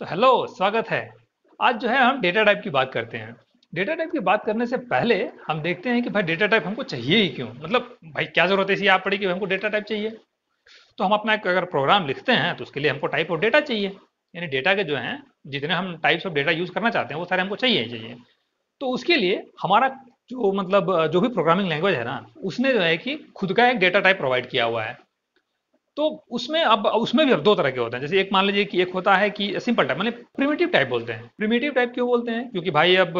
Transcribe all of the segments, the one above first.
तो हेलो स्वागत है आज जो है हम डेटा टाइप की बात करते हैं डेटा टाइप की बात करने से पहले हम देखते हैं कि भाई डेटा टाइप हमको चाहिए ही क्यों मतलब भाई क्या जरूरत है इसी आप पड़ी कि हमको डेटा टाइप चाहिए तो हम अपना एक अगर प्रोग्राम लिखते हैं तो उसके लिए हमको टाइप ऑफ डेटा चाहिए यानी डेटा के जो हैं जितने हम टाइप्स ऑफ डेटा यूज करना चाहते हैं वो सारे हमको चाहिए चाहिए तो उसके लिए हमारा जो मतलब जो भी प्रोग्रामिंग लैंग्वेज है ना उसने जो है कि खुद का एक डेटा टाइप प्रोवाइड किया हुआ है तो उसमें अब उसमें भी अब दो तरह के होते हैं जैसे एक मान लीजिए कि एक होता है कि सिंपल टाइप मतलब प्रिमेटिव टाइप बोलते हैं प्रिमेटिव टाइप क्यों बोलते हैं क्योंकि भाई अब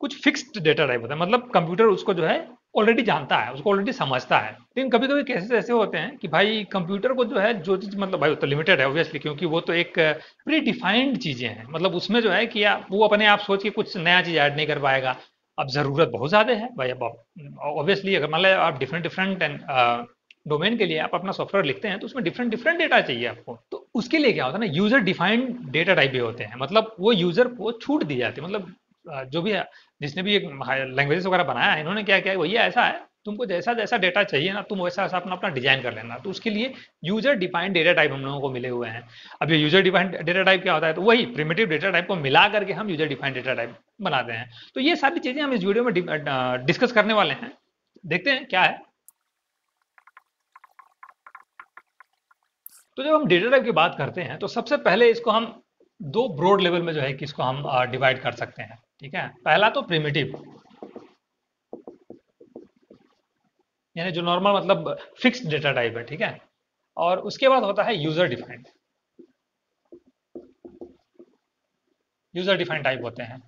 कुछ फिक्स्ड डेटा टाइप होता है मतलब कंप्यूटर उसको जो है ऑलरेडी जानता है उसको ऑलरेडी समझता है लेकिन कभी कभी केसेस ऐसे होते हैं कि भाई कंप्यूटर को जो है जो चीज़ मतलब भाई वो तो लिमिटेड है ऑब्वियसली क्योंकि वो तो एक प्री डिफाइंड चीज़ें हैं मतलब उसमें जो है कि वो अपने आप सोच के कुछ नया चीज़ ऐड नहीं कर पाएगा अब ज़रूरत बहुत ज़्यादा है भाई अब ऑब्वियसली अगर मान लिया आप डिफरेंट डिफरेंट एंड डोमेन के लिए आप अपना सॉफ्टवेयर लिखते हैं तो उसमें डिफरेंट डिफरेंट डेटा चाहिए आपको तो उसके लिए क्या होता है ना यूजर डिफाइंड डेटा टाइप भी होते हैं मतलब वो यूजर को छूट दी जाती है मतलब जो भी है जिसने भी एक लैंग्वेजेस वगैरह बनाया है इन्होंने क्या किया वही ऐसा है तुमको जैसा जैसा डेटा चाहिए ना तुम वैसा वैसा अपना अपना डिजाइन कर लेना तो उसके लिए यूजर डिफाइंड डेटा टाइप हम लोगों को मिले हुए हैं अब ये यूजर डिफाइंड डेटा टाइप क्या होता है तो वही प्रिमेटिव डेटा टाइप को मिला करके हम यूजर डिफाइंड डेटा टाइप बनाते हैं तो ये सारी चीजें हम इस वीडियो में डिस्कस करने वाले हैं देखते हैं क्या है तो जब हम डेटा टाइप की बात करते हैं तो सबसे पहले इसको हम दो ब्रॉड लेवल में जो है कि इसको हम डिवाइड कर सकते हैं ठीक है पहला तो प्रिमेटिव यानी जो नॉर्मल मतलब फिक्स डेटा टाइप है ठीक है और उसके बाद होता है user defined user defined type होते हैं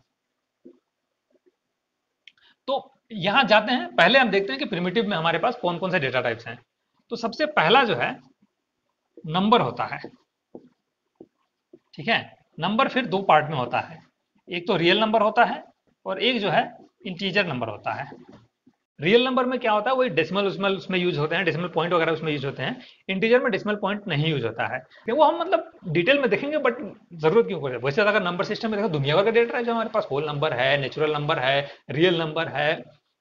तो यहां जाते हैं पहले हम देखते हैं कि प्रिमिटिव में हमारे पास कौन कौन से डेटा टाइप्स हैं तो सबसे पहला जो है नंबर होता है ठीक है नंबर फिर दो पार्ट में होता है एक तो रियल नंबर होता है और एक जो है इंटीजर नंबर होता है रियल नंबर में क्या होता है वही डेसिमल उसमें उसमें यूज होते हैं डेसिमल पॉइंट वगैरह उसमें यूज होते हैं इंटीजर में डेसिमल पॉइंट नहीं यूज होता है वो हम मतलब डिटेल में देखेंगे बट जरूरत क्यों पड़े वैसे तो अगर नंबर सिस्टम में देखो दुनिया भर का डेटा है जो हमारे पास होल नंबर है नेचुरल नंबर है रियल नंबर है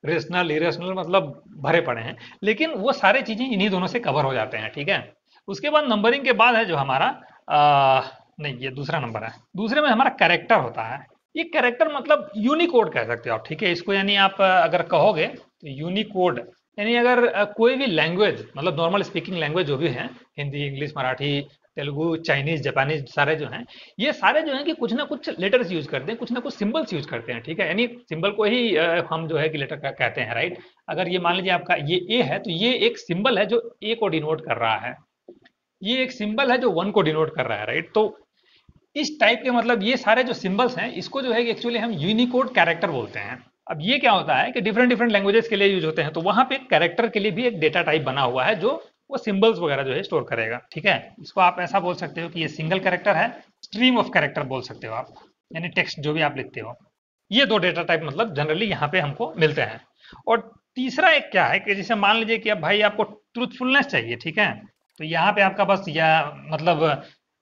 रेशनल इरेशनल मतलब भरे पड़े हैं लेकिन वो सारे चीजें इन्हीं दोनों से कवर हो जाते हैं ठीक है उसके बाद नंबरिंग के बाद है जो हमारा आ, नहीं ये दूसरा नंबर है दूसरे में हमारा कैरेक्टर होता है ये कैरेक्टर मतलब यूनिकोड कह सकते हो आप ठीक है इसको यानी आप अगर कहोगे तो यूनिकोड यानी अगर कोई भी लैंग्वेज मतलब नॉर्मल स्पीकिंग लैंग्वेज जो भी है Hindi English Marathi Telugu Chinese Japanese सारे जो हैं ये सारे जो हैं कि कुछ ना कुछ लेटर्स यूज करते हैं कुछ ना कुछ सिंबल्स यूज करते हैं ठीक है यानी सिंबल को ही हम जो है कि लेटर कहते हैं राइट अगर ये मान लीजिए आपका ये ए है तो ये एक सिंबल है जो ए को डिनोट कर रहा है ये एक सिंबल है जो वन को डिनोट कर रहा है राइट तो इस टाइप के मतलब ये सारे जो सिंबल्स हैं इसको जो है एक्चुअली हम यूनिकोड कैरेक्टर बोलते हैं अब ये क्या होता है कि डिफरेंट डिफरेंट लैंग्वेजेस के लिए यूज होते हैं तो वहां पे कैरेक्टर के लिए भी एक डेटा टाइप बना हुआ है जो वो सिंबल्स वगैरह जो है स्टोर करेगा ठीक है इसको आप ऐसा बोल सकते हो कि ये सिंगल कैरेक्टर है स्ट्रीम ऑफ कैरेक्टर बोल सकते हो आप यानी टेक्स्ट जो भी आप लिखते हो ये दो डेटा टाइप मतलब जनरली यहाँ पे हमको मिलते हैं और तीसरा एक क्या है कि जैसे मान लीजिए कि अब भाई आपको ट्रूथफुलनेस चाहिए ठीक है तो यहाँ पे आपका बस या मतलब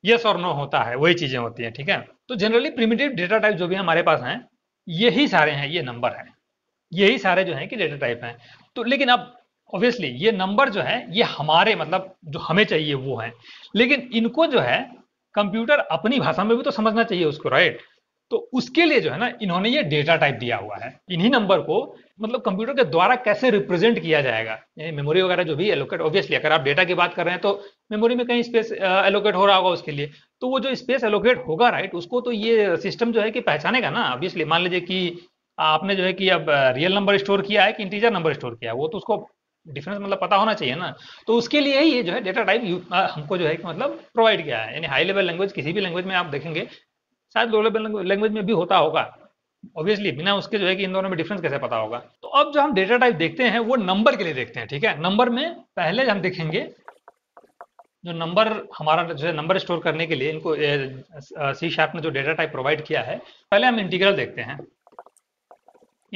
यस और नो होता है वही चीजें होती हैं ठीक है तो जनरली प्रिमिटिव डेटा टाइप जो भी हमारे पास हैं यही सारे हैं ये नंबर हैं यही सारे जो हैं कि डेटा टाइप हैं तो लेकिन अब ऑब्वियसली ये नंबर जो है ये हमारे मतलब जो हमें चाहिए वो है लेकिन इनको जो है कंप्यूटर अपनी भाषा में भी तो समझना चाहिए उसको राइट तो उसके लिए जो है ना इन्होंने ये डेटा टाइप दिया हुआ है इन्हीं नंबर को मतलब कंप्यूटर के द्वारा कैसे रिप्रेजेंट किया जाएगा मेमोरी वगैरह जो भी एलोकेट ऑब्वियसली अगर आप डेटा की बात कर रहे हैं तो मेमोरी में कहीं स्पेस एलोकेट हो रहा होगा उसके लिए तो वो जो स्पेस एलोकेट होगा राइट उसको तो ये सिस्टम जो है कि पहचानेगा ना ऑब्वियसली मान लीजिए कि आपने जो है कि अब रियल नंबर स्टोर किया है कि इंटीजर नंबर स्टोर किया है वो तो उसको डिफरेंस मतलब पता होना चाहिए ना तो उसके लिए ही ये जो है डेटा टाइप हमको जो है कि मतलब प्रोवाइड किया है यानी हाई लेवल लैंग्वेज किसी भी लैंग्वेज में आप देखेंगे शायद लोअर लैंग्वेज में भी होता होगा ऑब्वियसली बिना उसके जो है कि इन दोनों में डिफरेंस कैसे पता होगा तो अब जो हम डेटा टाइप देखते हैं वो नंबर के लिए देखते हैं ठीक है नंबर में पहले हम देखेंगे जो नंबर हमारा जो है नंबर स्टोर करने के लिए इनको सी शार्प ने जो डेटा टाइप प्रोवाइड किया है पहले हम इंटीग्रल देखते हैं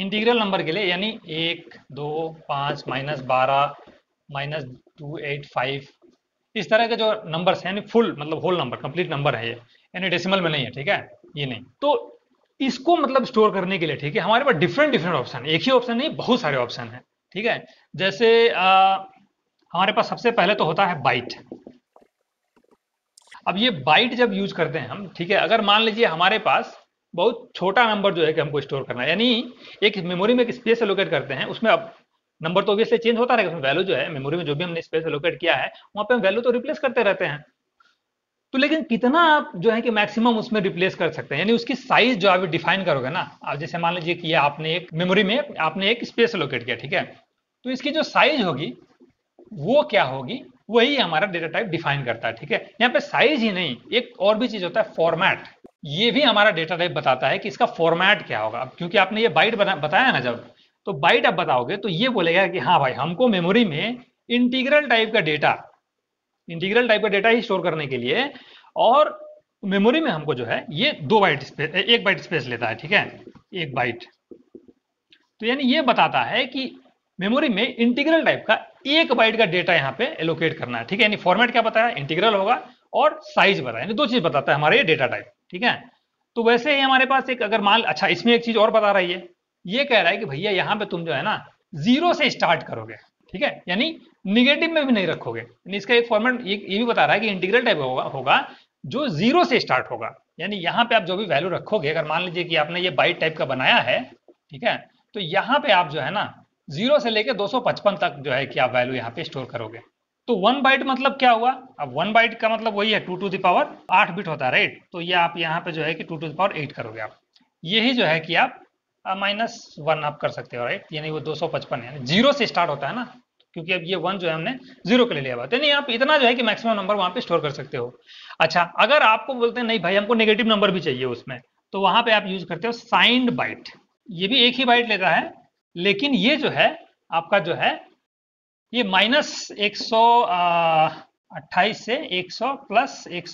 इंटीग्रल नंबर के लिए यानी एक दो पाँच माइनस बारह माइनस टू एट फाइव इस तरह के जो नंबर्स हैं यानी फुल मतलब होल नंबर कंप्लीट नंबर है ये यानी डेसिमल में नहीं है ठीक है ये नहीं तो इसको मतलब स्टोर करने के लिए ठीक है हमारे पास डिफरेंट डिफरेंट ऑप्शन एक ही ऑप्शन नहीं बहुत सारे ऑप्शन है ठीक है जैसे आ, हमारे पास सबसे पहले तो होता है बाइट अब ये बाइट जब यूज करते हैं हम ठीक है अगर मान लीजिए हमारे पास बहुत छोटा नंबर जो है कि हमको स्टोर करना है यानी एक मेमोरी में एक स्पेस एलोकेट करते हैं उसमें अब नंबर तो ऑब्वियसली चेंज होता रहेगा उसमें वैल्यू जो है मेमोरी में जो भी हमने स्पेस एलोकेट किया है वहां पे हम वैल्यू तो रिप्लेस करते रहते हैं तो लेकिन कितना आप जो है कि मैक्सिमम उसमें रिप्लेस कर सकते हैं यानी उसकी साइज जो आप डिफाइन करोगे ना आप जैसे मान लीजिए कि ये आपने एक मेमोरी में आपने एक स्पेस लोकेट किया ठीक है तो इसकी जो साइज होगी वो क्या होगी वही हमारा डेटा टाइप डिफाइन करता है ठीक है यहाँ पे साइज ही नहीं एक और भी चीज होता है फॉर्मेट ये भी हमारा डेटा टाइप बताता है कि इसका फॉर्मेट क्या होगा क्योंकि आपने ये बाइट बताया ना जब तो बाइट आप बताओगे तो ये बोलेगा कि हाँ भाई हमको मेमोरी में इंटीग्रल टाइप का डेटा इंटीग्रल टाइप का डेटा ही स्टोर करने के लिए और मेमोरी में हमको जो है ये दो बाइट स्पेस एक बाइट स्पेस लेता है ठीक है एक बाइट तो यानी ये बताता है कि मेमोरी में इंटीग्रल टाइप का एक बाइट का डेटा यहाँ पे एलोकेट करना है ठीक है यानी फॉर्मेट क्या बताया इंटीग्रल होगा और साइज बताया यानी दो चीज बताता है हमारे ये डेटा टाइप ठीक है तो वैसे ही हमारे पास एक अगर माल अच्छा इसमें एक चीज और बता रही है ये कह रहा है कि भैया यहाँ पे तुम जो है ना जीरो से स्टार्ट करोगे ठीक है यानी निगेटिव में भी नहीं रखोगे इसका एक फॉर्मेट ये, भी बता रहा है कि इंटीग्रल टाइप होगा होगा जो जीरो से स्टार्ट होगा यानी यहाँ पे आप जो भी वैल्यू रखोगे अगर मान लीजिए कि आपने ये बाइट टाइप का बनाया है ठीक है तो यहाँ पे आप जो है ना जीरो से लेके 255 तक जो है कि आप वैल्यू यहाँ पे स्टोर करोगे तो वन बाइट मतलब क्या हुआ अब वन बाइट का मतलब वही है टू टू दावर आठ बिट होता है राइट तो ये यह आप यहाँ पे जो है कि टू टू दावर एट करोगे आप यही जो है कि आप माइनस वन आप कर सकते हो राइट यानी वो दो सौ पचपन यानी जीरो से स्टार्ट होता है ना क्योंकि अब ये वन जो है हमने जीरो के लिए लिया हुआ यानी तो आप इतना जो है कि मैक्सिमम नंबर वहां पे स्टोर कर सकते हो अच्छा अगर आपको बोलते हैं नहीं भाई हमको नेगेटिव नंबर भी चाहिए उसमें तो वहां पे आप यूज करते हो साइंड बाइट ये भी एक ही बाइट लेता है लेकिन ये जो है आपका जो है ये माइनस एक से सौ प्लस एक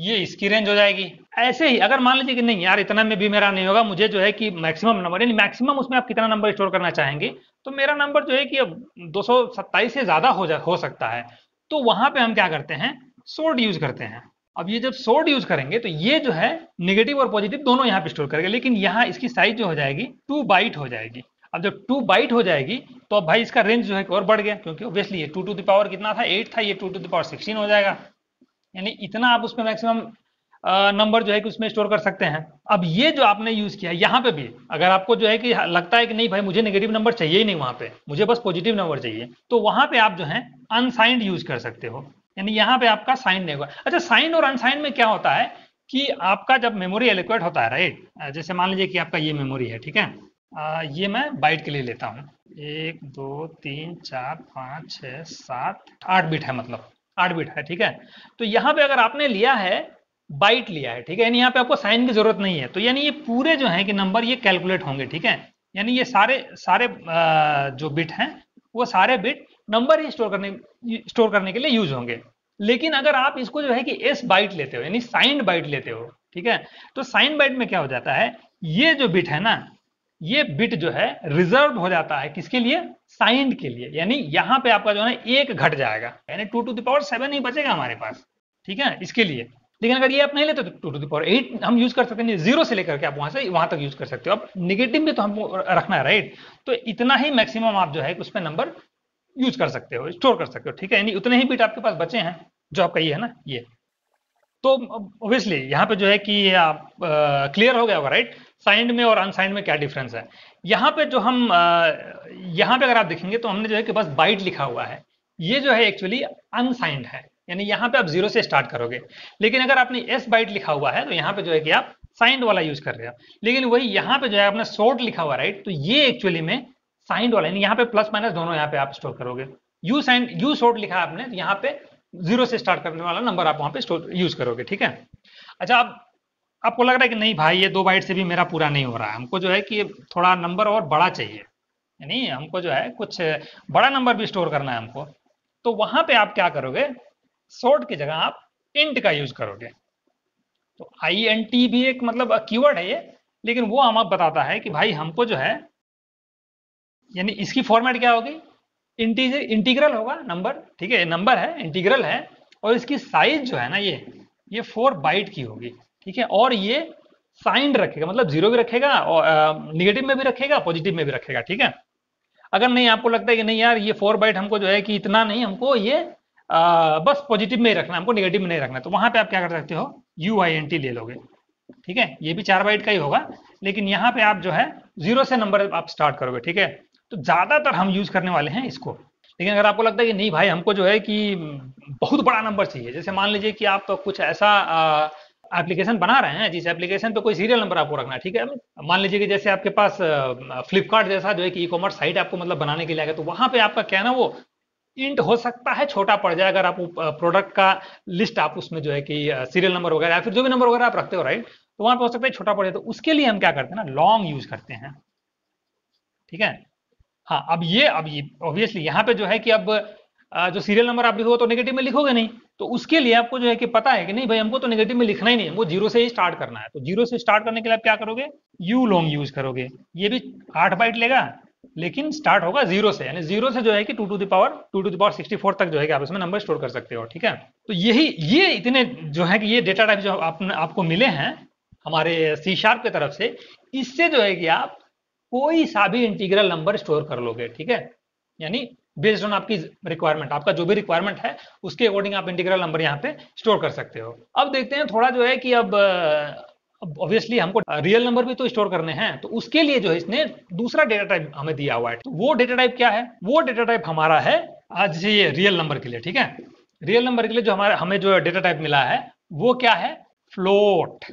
ये इसकी रेंज हो जाएगी ऐसे ही अगर मान लीजिए कि नहीं यार इतना में भी मेरा नहीं होगा मुझे जो है कि मैक्सिमम नंबर यानी मैक्सिमम उसमें आप कितना नंबर स्टोर करना चाहेंगे तो मेरा नंबर जो है कि अब दो से ज़्यादा हो जा हो सकता है तो वहां पे हम क्या करते हैं सोर्ड यूज करते हैं अब ये जब सोर्ड यूज करेंगे तो ये जो है निगेटिव और पॉजिटिव दोनों यहाँ पे स्टोर करेगा लेकिन यहाँ इसकी साइज जो हो जाएगी टू बाइट हो जाएगी अब जब टू बाइट हो जाएगी तो अब भाई इसका रेंज जो है और बढ़ गया क्योंकि ऑब्वियसली ये टू टू दावर कितना था एट था ये टू टू दावर सिक्सटीन हो जाएगा यानी इतना आप उसमें मैक्सिमम नंबर जो है कि उसमें स्टोर कर सकते हैं अब ये जो आपने यूज किया यहाँ पे भी अगर आपको जो है कि लगता है कि नहीं भाई मुझे नेगेटिव नंबर चाहिए ही नहीं वहां पे मुझे बस पॉजिटिव नंबर चाहिए तो वहां पे आप जो है अनसाइंड यूज कर सकते हो यानी यहाँ पे आपका साइन नहीं हुआ अच्छा साइंड और अनसाइंड में क्या होता है कि आपका जब मेमोरी एलिक्वेट होता है राइट जैसे मान लीजिए कि आपका ये मेमोरी है ठीक है आ, ये मैं बाइट के लिए लेता हूँ एक दो तीन चार पाँच छः सात आठ बिट है मतलब आठ बिट है ठीक है तो यहां पे अगर आपने लिया है बाइट लिया है ठीक है यानी यहाँ पे आपको साइन की जरूरत नहीं है तो यानी ये पूरे जो है कि नंबर ये कैलकुलेट होंगे ठीक है यानी ये सारे सारे जो बिट हैं वो सारे बिट नंबर ही स्टोर करने स्टोर करने के लिए यूज होंगे लेकिन अगर आप इसको जो है कि एस बाइट लेते हो यानी साइंड बाइट लेते हो ठीक है तो साइन बाइट में क्या हो जाता है ये जो बिट है ना ये बिट जो है रिजर्व हो जाता है किसके लिए साइंड के लिए यानी यहाँ पे आपका जो है एक घट जाएगा यानी टू टू दावर सेवन ही बचेगा हमारे पास ठीक है इसके लिए लेकिन अगर ये आप नहीं लेते तो टू टू दावर एट हम यूज कर सकते हैं जीरो से लेकर के आप वहां से वहां तक यूज कर सकते हो अब निगेटिव भी तो हमको रखना है राइट तो इतना ही मैक्सिमम आप जो है उस पर नंबर यूज कर सकते हो स्टोर कर सकते हो ठीक है यानी उतने ही बिट आपके पास बचे हैं जो आपका ये है ना ये तो ऑब्वियसली यहाँ पे जो है कि आप क्लियर हो गया होगा राइट साइंड में और अनसाइंड में क्या डिफरेंस है यहाँ पे जो हम यहाँ पे अगर आप देखेंगे तो हमने जो है कि बस बाइट लिखा हुआ है ये जो है एक्चुअली अनसाइंड है यानी यहाँ पे आप जीरो से स्टार्ट करोगे लेकिन अगर आपने एस बाइट लिखा हुआ है तो यहाँ पे जो है कि आप साइंड वाला यूज कर रहे हो लेकिन वही यहाँ पे जो है आपने शॉर्ट लिखा हुआ राइट तो ये एक्चुअली में साइंड वाला यानी यहाँ पे प्लस माइनस दोनों यहाँ पे आप स्टोर करोगे यू साइंड यू शॉर्ट लिखा आपने तो यहाँ पे जीरो से स्टार्ट करने वाला नंबर आप वहां पे स्टोर यूज करोगे ठीक है अच्छा आप आपको लग रहा है कि नहीं भाई ये दो बाइट से भी मेरा पूरा नहीं हो रहा है हमको जो है कि थोड़ा नंबर और बड़ा चाहिए यानी हमको जो है कुछ बड़ा नंबर भी स्टोर करना है हमको तो वहां पे आप क्या करोगे शॉर्ट की जगह आप इंट का यूज करोगे तो आई एन टी भी एक मतलब कीवर्ड है ये लेकिन वो हम आप बताता है कि भाई हमको जो है यानी इसकी फॉर्मेट क्या होगी इंटीग्रल होगा नंबर ठीक है नंबर है इंटीग्रल है और इसकी साइज जो है ना ये ये फोर बाइट की होगी ठीक है और ये साइन रखेगा मतलब जीरो भी रखेगा और निगेटिव में भी रखेगा पॉजिटिव में भी रखेगा ठीक है अगर नहीं आपको लगता है कि नहीं यार ये फोर बाइट हमको जो है कि इतना नहीं हमको ये आ, बस पॉजिटिव में ही रखना हमको निगेटिव में नहीं रखना तो वहां पे आप क्या कर सकते हो यू आई एन टी ले लोगे ठीक है ये भी चार बाइट का ही होगा लेकिन यहाँ पे आप जो है जीरो से नंबर आप स्टार्ट करोगे ठीक है तो ज्यादातर हम यूज करने वाले हैं इसको लेकिन अगर आपको लगता है कि नहीं भाई हमको जो है कि बहुत बड़ा नंबर चाहिए जैसे मान लीजिए कि आप कुछ ऐसा आ, एप्लीकेशन बना रहे हैं जिस एप्लीकेशन पे कोई सीरियल नंबर आपको रखना है ठीक है मान लीजिए कि जैसे आपके पास फ्लिपकार्ट जैसा जो है कि ई कॉमर्स साइट आपको मतलब बनाने के लिए आएगा तो वहां पे आपका क्या ना वो इंट हो सकता है छोटा पड़ जाए अगर आप प्रोडक्ट का लिस्ट आप उसमें जो है कि सीरियल नंबर वगैरह या फिर जो भी नंबर वगैरह आप रखते हो राइट तो वहां पे हो सकता है छोटा पड़ जाए तो उसके लिए हम क्या करते हैं ना लॉन्ग यूज करते हैं ठीक है हाँ अब ये अब ये ऑब्वियसली यहाँ पे जो है कि अब जो सीरियल नंबर आप लिखोगे तो नेगेटिव में लिखोगे नहीं तो उसके लिए आपको जो है कि पता है कि नहीं भाई हमको तो नेगेटिव में लिखना ही नहीं हमको जीरो से ही स्टार्ट करना है तो जीरो से स्टार्ट करने के लिए आप क्या करोगे यू लॉन्ग यूज करोगे ये भी आठ बाइट लेगा लेकिन स्टार्ट होगा जीरो से यानी जीरो से जो है कि two to the power two to the power sixty four तक जो है कि आप इसमें नंबर स्टोर कर सकते हो ठीक है तो यही ये इतने जो है कि ये डेटा टाइप जो आप, आपको मिले हैं हमारे सी शार्प की तरफ से इससे जो है कि आप कोई सा भी इंटीग्रल नंबर स्टोर कर लोगे ठीक है यानी बेस्ड ऑन आपकी रिक्वायरमेंट आपका जो भी रिक्वायरमेंट है उसके अकॉर्डिंग आप इंटीग्रल नंबर यहाँ पे स्टोर कर सकते हो अब देखते हैं थोड़ा जो है कि अब ऑब्वियसली हमको रियल नंबर भी तो स्टोर करने हैं तो उसके लिए जो है इसने दूसरा डेटा टाइप हमें दिया हुआ है तो वो डेटा टाइप क्या है वो डेटा टाइप हमारा है आज से ये रियल नंबर के लिए ठीक है रियल नंबर के लिए जो हमारा हमें जो डेटा टाइप मिला है वो क्या है फ्लोट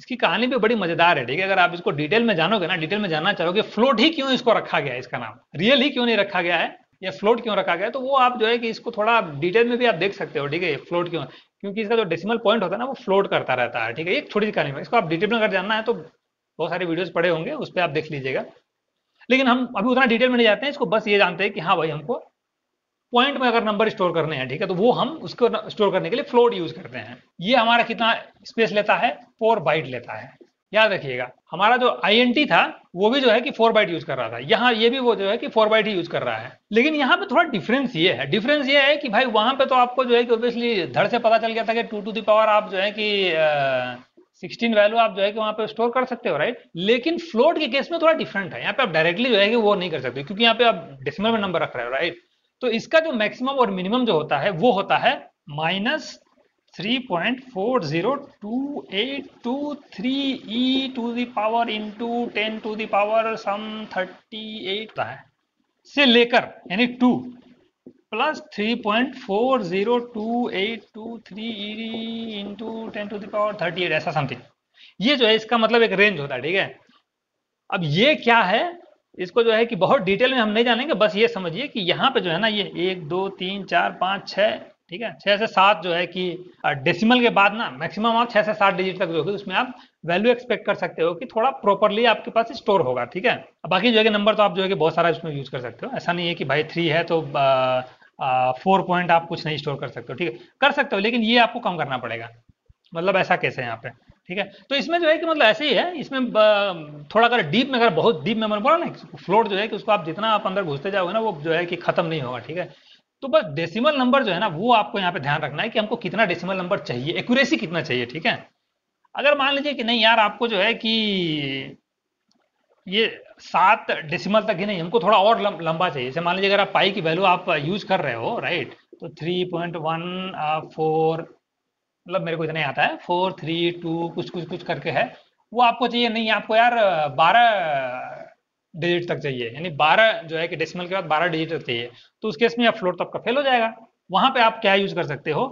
इसकी कहानी भी बड़ी मजेदार है ठीक है अगर आप इसको डिटेल में जानोगे ना डिटेल में जानना चाहोगे फ्लोट ही क्यों इसको रखा गया है इसका नाम रियल ही क्यों नहीं रखा गया है या फ्लोट क्यों रखा गया तो वो आप जो है कि इसको थोड़ा डिटेल में भी आप देख सकते हो ठीक है फ्लोट क्यों क्योंकि इसका जो डेसिमल पॉइंट होता है ना वो फ्लोट करता रहता है ठीक है एक छोटी सी कहानी में इसको आप डिटेल में अगर जानना है तो बहुत सारे वीडियोज पड़े होंगे उस पर आप देख लीजिएगा लेकिन हम अभी उतना डिटेल में नहीं जाते हैं इसको बस ये जानते हैं कि हाँ भाई हमको पॉइंट में अगर नंबर स्टोर करने हैं ठीक है तो वो हम उसको स्टोर करने के लिए फ्लोट यूज करते हैं ये हमारा कितना स्पेस लेता है फोर बाइट लेता है याद रखिएगा हमारा जो आई था वो भी जो है कि फोर बाइट यूज कर रहा था यहाँ ये भी वो जो है कि फोर बाइट ही यूज कर रहा है लेकिन यहाँ पे थोड़ा डिफरेंस ये है डिफरेंस ये है कि भाई वहां पे तो आपको जो है कि ऑब्वियसली धड़ से पता चल गया था कि टू टू दावर आप जो है कि सिक्सटीन वैल्यू आप जो है कि वहां पे स्टोर कर सकते हो राइट लेकिन फ्लोट के केस में थोड़ा डिफरेंट है यहाँ पे आप डायरेक्टली जो है कि वो नहीं कर सकते क्योंकि यहाँ पे आप डिसमल में नंबर रख रहे हो राइट तो इसका जो मैक्सिमम और मिनिमम जो होता है वो होता है minus 3.402823 e to the power into 10 to the power some 38 है से लेकर यानी 2 plus 3.402823 e into 10 to the power 38 ऐसा समथिंग ये जो है इसका मतलब एक रेंज होता है ठीक है अब ये क्या है इसको जो है कि बहुत डिटेल में हम नहीं जानेंगे बस ये समझिए कि यहाँ पे जो है ना ये एक दो तीन चार पाँच छः ठीक है छह से सात जो है कि डेसिमल के बाद ना मैक्सिमम आप छह से सात डिजिट तक जो तो है उसमें आप वैल्यू एक्सपेक्ट कर सकते हो कि थोड़ा प्रॉपरली आपके पास स्टोर होगा ठीक है बाकी जो है कि नंबर तो आप जो है कि बहुत सारा इसमें यूज कर सकते हो ऐसा नहीं है कि भाई थ्री है तो फोर पॉइंट आप कुछ नहीं स्टोर कर सकते हो ठीक है कर सकते हो लेकिन ये आपको कम करना पड़ेगा मतलब ऐसा कैसे है यहाँ पे ठीक है तो इसमें जो है कि मतलब ऐसे ही है इसमें थोड़ा अगर डीप में अगर बहुत डीप में मन बोला ना फ्लोर जो है कि उसको आप जितना आप अंदर घुसते जाओगे ना वो जो है कि खत्म नहीं होगा ठीक है तो बस डेसिमल नंबर जो है ना वो आपको यहाँ पे ध्यान रखना है कि हमको कितना डेसिमल नंबर चाहिए एक्यूरेसी कितना चाहिए ठीक है अगर मान लीजिए कि नहीं यार आपको जो है कि ये सात डेसिमल तक ही नहीं हमको थोड़ा और लंबा चाहिए जैसे मान लीजिए अगर आप पाई की वैल्यू आप यूज कर रहे हो राइट तो थ्री पॉइंट वन फोर मतलब मेरे को इतना आता है फोर थ्री टू कुछ कुछ कुछ करके है वो आपको चाहिए नहीं आपको यार बारह डिजिट तक चाहिए यानी 12 जो है कि डेसिमल के बाद 12 डिजिट तक चाहिए तो उस केस में फ्लोट तो आपका फेल हो जाएगा वहां पे आप क्या यूज कर सकते हो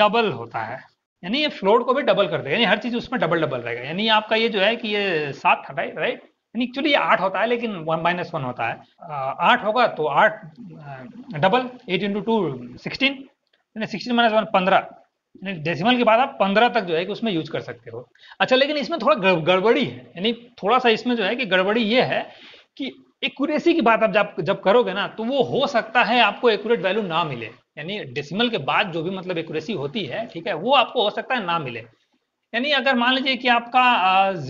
डबल होता है यानी ये फ्लोट को भी डबल कर देगा यानी हर चीज उसमें डबल डबल रहेगा यानी आपका ये जो है कि ये सात था राइट राइट यानी एक्चुअली ये आठ होता है लेकिन वन माइनस वन होता है आठ होगा तो आठ double eight into two sixteen यानी सिक्सटीन माइनस वन पंद्रह डेसिमल के बाद आप पंद्रह तक जो है कि उसमें यूज कर सकते हो अच्छा लेकिन इसमें थोड़ा गड़बड़ी है यानी थोड़ा सा इसमें जो है कि गड़बड़ी ये है कि एक्यूरेसी की बात आप जब जब करोगे ना तो वो हो सकता है आपको एक्यूरेट वैल्यू ना मिले यानी डेसिमल के बाद जो भी मतलब एक्यूरेसी होती है ठीक है वो आपको हो सकता है ना मिले यानी अगर मान लीजिए कि आपका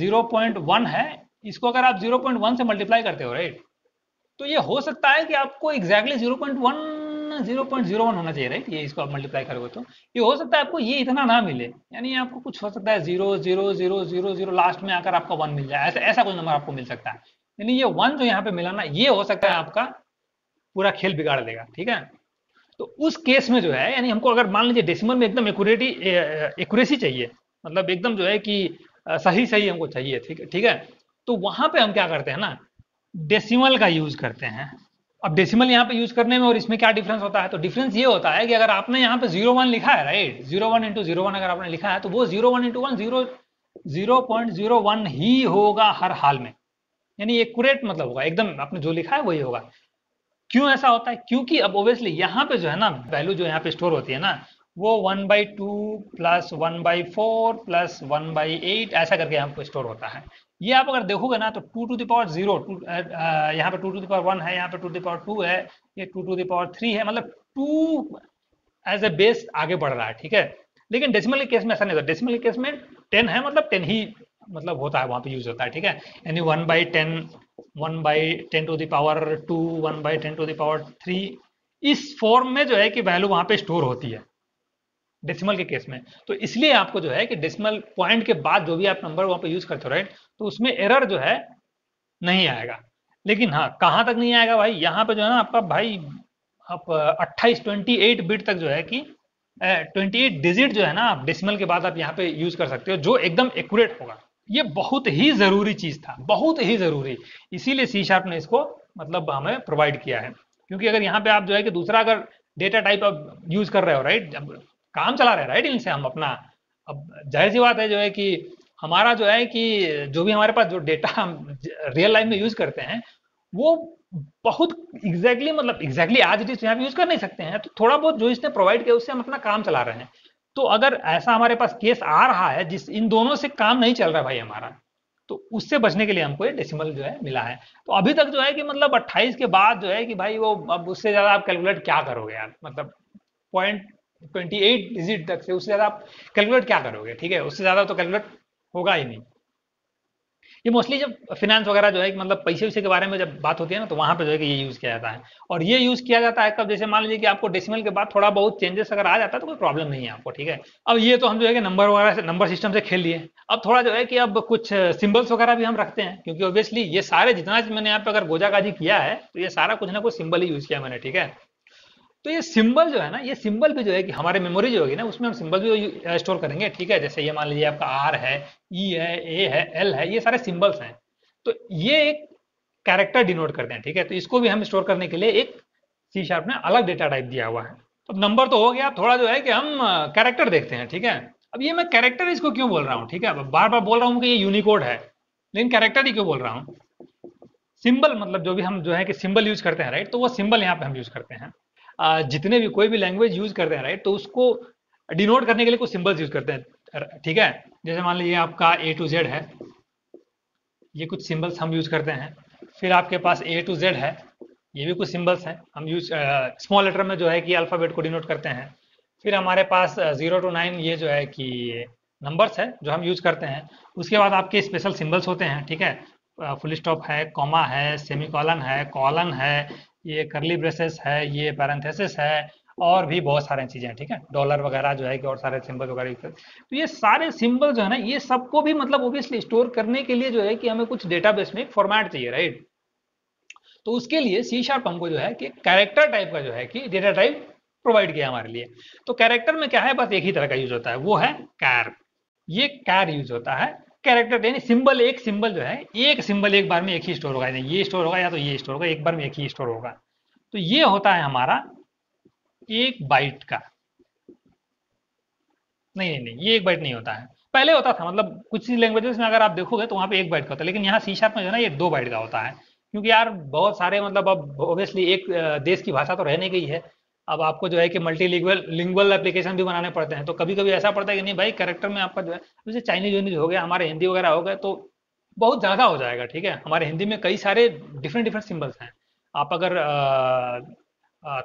जीरो पॉइंट वन है इसको अगर आप जीरो पॉइंट वन से मल्टीप्लाई करते हो राइट तो ये हो सकता है कि आपको exactly zero point one zero point zero one होना चाहिए राइट ये इसको आप मल्टीप्लाई करोगे तो ये हो सकता है आपको ये इतना ना मिले यानी आपको कुछ हो सकता है zero zero zero zero zero last में आकर आपका वन मिल जाए ऐसा ऐसा कोई नंबर आपको मिल सकता है यानी ये वन जो यहाँ पे मिला ना ये हो सकता है आपका पूरा खेल बिगाड़ देगा ठीक है तो उस केस में जो है यानी हमको अगर मान लीजिए डेसिमल में एकदम एक्यूरेटी एक्यूरेसी चाहिए मतलब एकदम जो है कि सही सही हमको चाहिए ठीक है ठीक है तो वहां पे हम क्या करते हैं ना डेसिमल का यूज करते हैं अब डेसिमल यहाँ पे यूज करने में और इसमें क्या डिफरेंस होता है तो डिफरेंस ये होता है कि अगर आपने यहाँ पे जीरो वन लिखा है right zero one into zero one अगर आपने लिखा है तो वो zero one into one zero zero point zero one ही होगा हर हाल में यानी एक्यूरेट मतलब होगा एकदम आपने जो लिखा है वही होगा क्यों ऐसा होता है क्योंकि अब ओब्वियसली यहाँ पे जो है ना वैल्यू जो यहाँ पे स्टोर होती है ना वो one by two plus one by four plus one by eight ऐसा करके यहाँ पे स्टोर होता है ये आप अगर देखोगे ना तो टू टू दावर जीरो यहाँ पे टू टू दावर वन है यहाँ पे टू टू दावर टू है ये टू टू दावर थ्री है मतलब टू एज ए बेस आगे बढ़ रहा है ठीक है लेकिन डेसिमल के केस में ऐसा नहीं होता डेसिमल के केस में टेन है मतलब टेन ही मतलब होता है वहां पे यूज होता है ठीक है यानी one by ten one by ten to the power two one by ten to the power three इस फॉर्म में जो है कि वैल्यू वहां पे स्टोर होती है डेसिमल के केस में तो इसलिए आपको जो है कि डेसिमल पॉइंट के बाद जो भी आप नंबर वहां पे यूज करते हो राइट तो उसमें एरर जो है नहीं आएगा लेकिन हाँ कहाँ तक नहीं आएगा भाई यहाँ पे जो है ना आपका भाई आप अट्ठाईस ट्वेंटी एट बिट तक जो है कि ट्वेंटी एट डिजिट जो है ना आप डेसिमल के बाद आप यहाँ पे यूज कर सकते हो जो एकदम एक्यूरेट होगा ये बहुत ही जरूरी चीज था बहुत ही जरूरी इसीलिए सी शार्प ने इसको मतलब हमें प्रोवाइड किया है क्योंकि अगर यहाँ पे आप जो है कि दूसरा अगर डेटा टाइप आप यूज कर रहे हो राइट जब काम चला रहे हैं राइट इनसे हम अपना अब जाहिर सी बात है जो है कि हमारा जो है कि जो भी हमारे पास जो डेटा हम रियल लाइफ में यूज करते हैं वो बहुत एग्जैक्टली exactly, मतलब एग्जैक्टली आज डिस्ट तो यहाँ पे यूज कर नहीं सकते हैं तो थोड़ा बहुत जो इसने प्रोवाइड किया उससे हम अपना काम चला रहे हैं तो अगर ऐसा हमारे पास केस आ रहा है जिस इन दोनों से काम नहीं चल रहा भाई हमारा तो उससे बचने के लिए हमको ये डेसिमल जो है मिला है तो अभी तक जो है कि मतलब 28 के बाद जो है कि भाई वो अब उससे ज़्यादा आप कैलकुलेट क्या करोगे यार मतलब पॉइंट ट्वेंटी एट डिजिट तक से उससे ज़्यादा आप कैलकुलेट क्या करोगे ठीक है उससे ज़्यादा तो कैलकुलेट होगा ही नहीं ये मोस्टली जब फिनेंस वगैरह जो है मतलब पैसे वैसे के बारे में जब बात होती है ना तो वहां पर जो है कि ये यूज किया जाता है और ये यूज किया जाता है कब जैसे मान लीजिए कि आपको डेसिमल के बाद थोड़ा बहुत चेंजेस अगर आ जाता है तो कोई प्रॉब्लम नहीं है आपको ठीक है अब ये तो हम जो है कि नंबर वगैरह से नंबर सिस्टम से खेल लिए अब थोड़ा जो है कि अब कुछ सिंबल्स वगैरह भी हम रखते हैं क्योंकि ऑब्वियसली ये सारे जितना मैंने यहाँ पे अगर गोजागाजी किया है तो ये सारा कुछ ना कुछ सिंबल ही यूज किया मैंने ठीक है तो ये सिंबल जो है ना ये सिंबल भी जो है कि हमारे मेमोरी जो होगी ना उसमें हम सिंबल भी स्टोर करेंगे ठीक है जैसे ये मान लीजिए आपका आर है ई e है ए है एल है ये सारे सिंबल्स हैं तो ये एक कैरेक्टर डिनोट करते हैं ठीक है तो इसको भी हम स्टोर करने के लिए एक सी शार्प ने अलग डेटा टाइप दिया हुआ है तो नंबर तो हो गया थोड़ा जो है कि हम कैरेक्टर देखते हैं ठीक है अब ये मैं कैरेक्टर इसको क्यों बोल रहा हूँ ठीक है बार बार बोल रहा हूँ कि ये यूनिकोड है लेकिन कैरेक्टर ही क्यों बोल रहा हूँ सिंबल मतलब जो भी हम जो है कि सिंबल यूज करते हैं राइट तो वो सिंबल यहाँ पे हम यूज करते हैं जितने भी कोई भी लैंग्वेज यूज करते हैं राइट तो उसको डिनोट करने के लिए कुछ सिंबल्स यूज करते हैं ठीक है जैसे मान लीजिए आपका ए टू जेड है ये कुछ सिंबल्स हम यूज करते हैं फिर आपके पास ए टू जेड है ये भी कुछ सिंबल्स हैं हम यूज स्मॉल लेटर में जो है कि अल्फ़ाबेट को डिनोट करते हैं फिर हमारे पास जीरो टू नाइन ये जो है कि नंबर्स है जो हम यूज करते हैं उसके बाद आपके स्पेशल सिंबल्स होते हैं ठीक है फुल स्टॉप है कॉमा है सेमी कॉलन है कॉलन है ये करली ब्रेसेस है ये पैरेंथेसिस है और भी बहुत सारे चीजें ठीक है डॉलर वगैरह जो है कि और सारे सिंबल वगैरह तो ये सारे सिंबल जो है ना ये सबको भी मतलब ओबियसली स्टोर करने के लिए जो है कि हमें कुछ डेटाबेस में फॉर्मेट चाहिए राइट तो उसके लिए सी शार्प हमको जो है कि कैरेक्टर टाइप का जो है कि डेटा टाइप प्रोवाइड किया हमारे लिए तो कैरेक्टर में क्या है बस एक ही तरह का यूज होता है वो है कैर ये कैर यूज होता है कैरेक्टर यानी सिंबल एक सिंबल जो है एक सिंबल एक बार में एक ही स्टोर होगा यानी ये स्टोर होगा या तो ये स्टोर होगा एक बार में एक ही स्टोर होगा तो ये होता है हमारा एक बाइट का नहीं नहीं नहीं ये एक बाइट नहीं होता है पहले होता था मतलब कुछ लैंग्वेजेस में अगर आप देखोगे तो वहां पे एक बाइट का होता है लेकिन यहाँ शीशा में जो है ना ये दो बाइट का होता है क्योंकि यार बहुत सारे मतलब अब ऑब्वियसली एक देश की भाषा तो रहने गई है अब आपको जो है कि मल्टी लिंग्वल एप्लीकेशन भी बनाने पड़ते हैं तो कभी कभी ऐसा पड़ता है कि नहीं भाई कैरेक्टर में आपका जो है जैसे चाइनीज यूनिज हो गया हमारे हिंदी वगैरह हो गए तो बहुत ज़्यादा हो जाएगा ठीक है हमारे हिंदी में कई सारे डिफरेंट डिफरेंट सिम्बल्स हैं आप अगर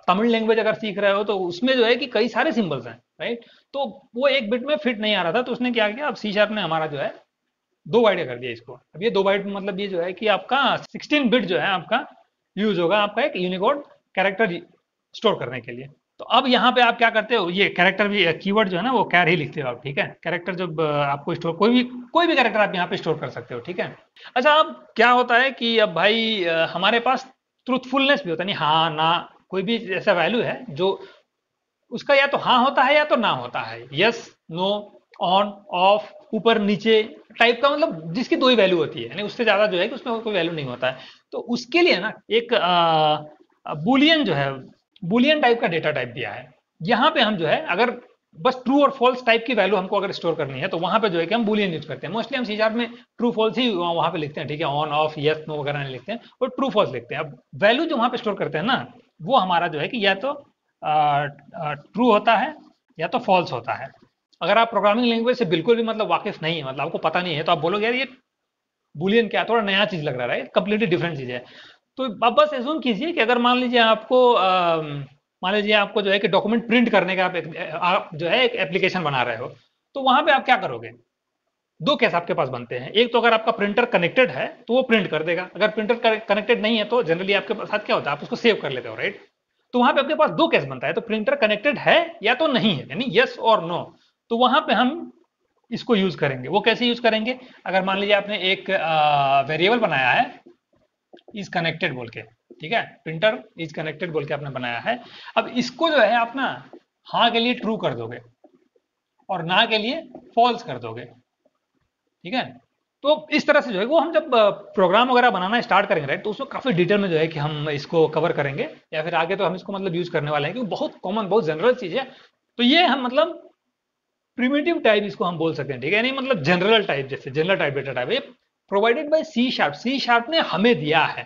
तमिल लैंग्वेज अगर सीख रहे हो तो उसमें जो है कि कई सारे सिम्बल्स हैं राइट तो वो एक बिट में फिट नहीं आ रहा था तो उसने क्या किया अब सी शार्प ने हमारा जो है दो बाइट कर दिया इसको अब ये दो बाइट मतलब ये जो है कि आपका सिक्सटीन बिट जो है आपका यूज होगा आपका एक यूनिकोड कैरेक्टर स्टोर करने के लिए तो अब यहाँ पे आप क्या करते हो ये कैरेक्टर भी कीवर्ड जो है ना वो कैर ही लिखते हो आप ठीक है कैरेक्टर जब आपको स्टोर कोई भी कोई भी कैरेक्टर आप यहाँ पे स्टोर कर सकते हो ठीक है अच्छा अब क्या होता है कि अब भाई हमारे पास ट्रुथफुलनेस भी होता है नहीं हाँ ना कोई भी ऐसा वैल्यू है जो उसका या तो हाँ होता है या तो ना होता है यस नो ऑन ऑफ ऊपर नीचे टाइप का मतलब जिसकी दो ही वैल्यू होती है यानी उससे ज्यादा जो है कि उसमें कोई वैल्यू नहीं होता है तो उसके लिए ना एक बुलियन जो है बुलियन टाइप का डेटा टाइप दिया है यहाँ पे हम जो है अगर बस ट्रू और फॉल्स टाइप की वैल्यू हमको अगर स्टोर करनी है तो वहां पे जो है कि हम बुलियन यूज करते हैं मोस्टली हम सी में ट्रू फॉल्स ही वहां पे लिखते हैं ठीक है ऑन ऑफ यस नो वगैरह लिखते हैं और ट्रू फॉल्स लिखते हैं अब वैल्यू जो वहां पे स्टोर करते हैं ना वो हमारा जो है कि या तो ट्रू होता है या तो फॉल्स होता है अगर आप प्रोग्रामिंग लैंग्वेज से बिल्कुल भी मतलब वाकिफ नहीं है मतलब आपको पता नहीं है तो आप बोलोगे यार ये बुलियन क्या थोड़ा नया चीज लग रहा है कंप्लीटली डिफरेंट चीज है तो आप बस एज्यूम कीजिए कि अगर मान लीजिए आपको मान लीजिए आपको जो है कि डॉक्यूमेंट प्रिंट करने का आप, एक, आप जो है एक एप्लीकेशन बना रहे हो तो वहां पे आप क्या करोगे दो केस आपके पास बनते हैं एक तो अगर आपका प्रिंटर कनेक्टेड है तो वो प्रिंट कर देगा अगर प्रिंटर कनेक्टेड नहीं है तो जनरली आपके साथ क्या होता है आप उसको सेव कर लेते हो राइट तो वहां पे आपके पास दो केस बनता है तो प्रिंटर कनेक्टेड है या तो नहीं है यानी यस और नो तो वहां पे हम इसको यूज करेंगे वो कैसे यूज करेंगे अगर मान लीजिए आपने एक वेरिएबल बनाया है इज कनेक्टेड बोल के ठीक है प्रिंटर इज कनेक्टेड बोल के आपने बनाया है अब इसको जो है आप ना हाँ के लिए ट्रू कर दोगे और ना के लिए फॉल्स कर दोगे ठीक है तो इस तरह से जो है वो हम जब प्रोग्राम वगैरह बनाना स्टार्ट करेंगे राइट तो उसमें काफी डिटेल में जो है कि हम इसको कवर करेंगे या फिर आगे तो हम इसको मतलब यूज करने वाले हैं क्योंकि बहुत कॉमन बहुत जनरल चीज है तो ये हम मतलब प्रिमेटिव टाइप इसको हम बोल सकते हैं ठीक है नहीं मतलब जनरल टाइप जैसे जनरल टाइप डेटा टाइप ये provided by C sharp C sharp ने हमें दिया है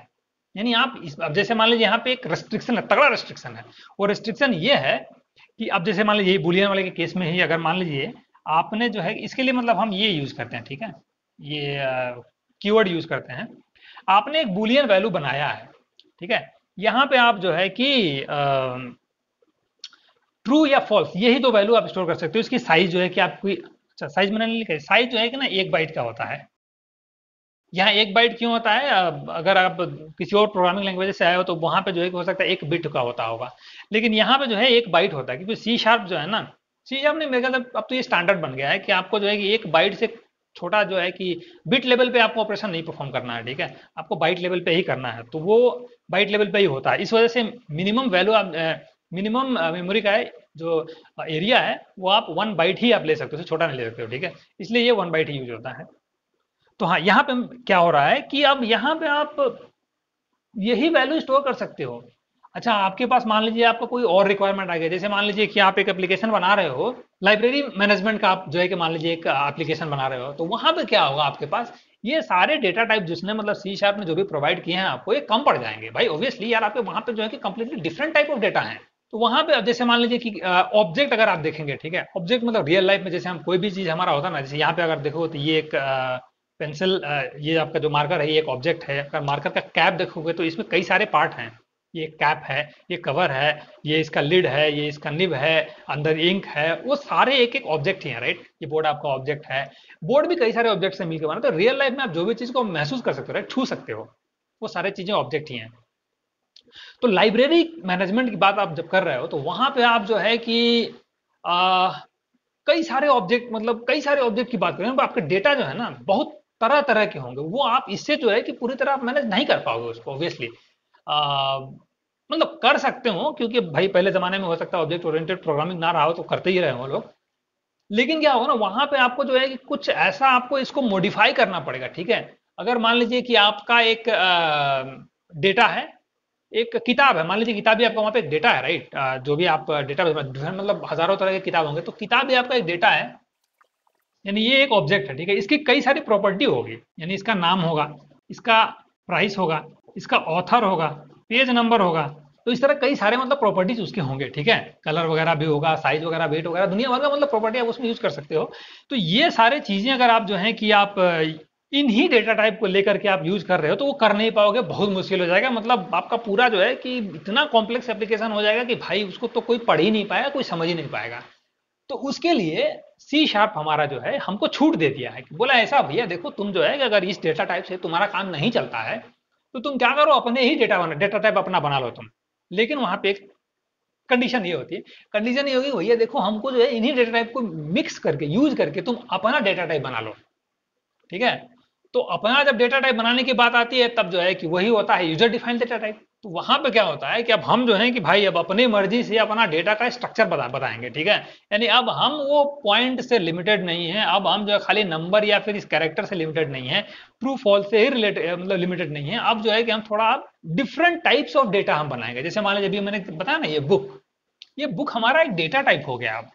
यानी आप इस, अब जैसे मान लीजिए यहाँ पे एक रेस्ट्रिक्शन है तगड़ा रेस्ट्रिक्शन है वो रेस्ट्रिक्शन ये है कि अब जैसे मान लीजिए बुलियन वाले के केस में ही अगर मान लीजिए आपने जो है इसके लिए मतलब हम ये यूज करते हैं ठीक है ये कीवर्ड uh, यूज करते हैं आपने एक बुलियन वैल्यू बनाया है ठीक है यहाँ पे आप जो है कि ट्रू um, uh, या फॉल्स यही दो वैल्यू आप स्टोर कर सकते हो इसकी साइज जो है कि आपकी अच्छा साइज मैंने लिखा है साइज जो है कि ना एक बाइट का होता है यहाँ एक बाइट क्यों होता है अगर आप किसी और प्रोग्रामिंग लैंग्वेज से आए हो तो वहां पे जो है हो सकता है एक बिट का होता होगा लेकिन यहाँ पे जो है एक बाइट होता है क्योंकि सी शार्प जो है ना सी शार्प ने मेरे ख्याल अब तो ये स्टैंडर्ड बन गया है कि आपको जो है कि एक बाइट से छोटा जो है कि बिट लेवल पे आपको ऑपरेशन नहीं परफॉर्म करना है ठीक है आपको बाइट लेवल पे ही करना है तो वो बाइट लेवल पे ही होता है इस वजह से मिनिमम वैल्यू आप मिनिमम मेमोरी का है जो एरिया है वो आप वन बाइट ही आप ले सकते हो छोटा नहीं ले सकते हो ठीक है इसलिए ये वन बाइट ही यूज होता है तो हाँ यहाँ पे क्या हो रहा है कि अब यहाँ पे आप यही वैल्यू स्टोर कर सकते हो अच्छा आपके पास मान लीजिए आपका कोई और रिक्वायरमेंट आ गया जैसे मान लीजिए कि आप एक एप्लीकेशन बना रहे हो लाइब्रेरी मैनेजमेंट का आप जो है कि मान लीजिए एक एप्लीकेशन बना रहे हो तो वहां पे क्या होगा आपके पास ये सारे डेटा टाइप जिसने मतलब सी शार्प में जो भी प्रोवाइड किए हैं आपको ये कम पड़ जाएंगे भाई ऑब्वियसली यार आपके वहां पे जो है कि completely different type of data है तो वहां पे जैसे मान लीजिए कि ऑब्जेक्ट अगर आप देखेंगे ठीक है ऑब्जेक्ट मतलब रियल लाइफ में जैसे हम कोई भी चीज हमारा होता है ना जैसे यहाँ पे अगर देखो तो ये एक पेंसिल ये आपका जो मार्कर है ये एक ऑब्जेक्ट है अगर मार्कर का कैप देखोगे तो इसमें कई सारे पार्ट हैं ये कैप है ये कवर है ये इसका लिड है ये इसका निब है अंदर इंक है वो सारे एक एक ऑब्जेक्ट ही है राइट ये बोर्ड आपका ऑब्जेक्ट है बोर्ड भी कई सारे ऑब्जेक्ट से मिलकर बना तो रियल लाइफ में आप जो भी चीज को महसूस कर सकते हो राइट छू सकते हो वो सारे चीजें ऑब्जेक्ट ही हैं तो लाइब्रेरी मैनेजमेंट की बात आप जब कर रहे हो तो वहां पे आप जो है कि आ, कई सारे ऑब्जेक्ट मतलब कई सारे ऑब्जेक्ट की बात करें आपका डेटा जो है ना बहुत तरह तरह के होंगे वो आप इससे जो है कि पूरी तरह आप मैनेज नहीं कर पाओगे उसको ऑब्वियसली मतलब कर सकते हो क्योंकि भाई पहले जमाने में हो सकता है ऑब्जेक्ट ओरिएंटेड प्रोग्रामिंग ना रहा हो तो करते ही रहे हो लोग लेकिन क्या होगा ना वहां पे आपको जो है कि कुछ ऐसा आपको इसको मॉडिफाई करना पड़ेगा ठीक है अगर मान लीजिए कि आपका एक डेटा है एक किताब है मान लीजिए किताब भी आपका वहां पे डेटा है राइट जो भी आप डेटा मतलब हजारों तरह के किताब होंगे तो किताब भी आपका एक डेटा है यानी ये एक ऑब्जेक्ट है ठीक है इसकी कई सारी प्रॉपर्टी होगी यानी इसका नाम होगा इसका प्राइस होगा इसका ऑथर होगा पेज नंबर होगा तो इस तरह कई सारे मतलब प्रॉपर्टीज उसके होंगे ठीक है कलर वगैरह भी होगा साइज वगैरह वेट वगैरह दुनिया भर का मतलब प्रॉपर्टी आप उसमें यूज कर सकते हो तो ये सारे चीजें अगर आप जो है कि आप इन ही डेटा टाइप को लेकर के आप यूज कर रहे हो तो वो कर नहीं पाओगे बहुत मुश्किल हो जाएगा मतलब आपका पूरा जो है कि इतना कॉम्प्लेक्स एप्लीकेशन हो जाएगा कि भाई उसको तो कोई पढ़ ही नहीं पाएगा कोई समझ ही नहीं पाएगा तो उसके लिए सी शार्प हमारा जो है हमको छूट दे दिया है बोला ऐसा भैया देखो तुम जो है अगर इस डेटा टाइप से तुम्हारा काम नहीं चलता है तो तुम क्या करो अपने ही डेटा बना डेटा टाइप अपना बना लो तुम लेकिन वहां पे एक कंडीशन ये होती है कंडीशन ये होगी भैया देखो हमको जो है इन्हीं डेटा टाइप को मिक्स करके यूज करके तुम अपना डेटा टाइप बना लो ठीक है तो अपना जब डेटा टाइप बनाने की बात आती है तब जो है कि वही होता है यूजर डिफाइंड डेटा टाइप तो वहां पे क्या होता है कि अब हम जो है कि भाई अब अपनी मर्जी से अपना डेटा का स्ट्रक्चर बता बताएंगे ठीक है यानी अब हम वो पॉइंट से लिमिटेड नहीं है अब हम जो है खाली नंबर या फिर इस कैरेक्टर से लिमिटेड नहीं है ट्रू फॉल्स से ही रिलेटेड मतलब लिमिटेड नहीं है अब जो है कि हम थोड़ा डिफरेंट टाइप्स ऑफ डेटा हम बनाएंगे जैसे मान लीजिए अभी मैंने बताया ना ये बुक ये बुक हमारा एक डेटा टाइप हो गया अब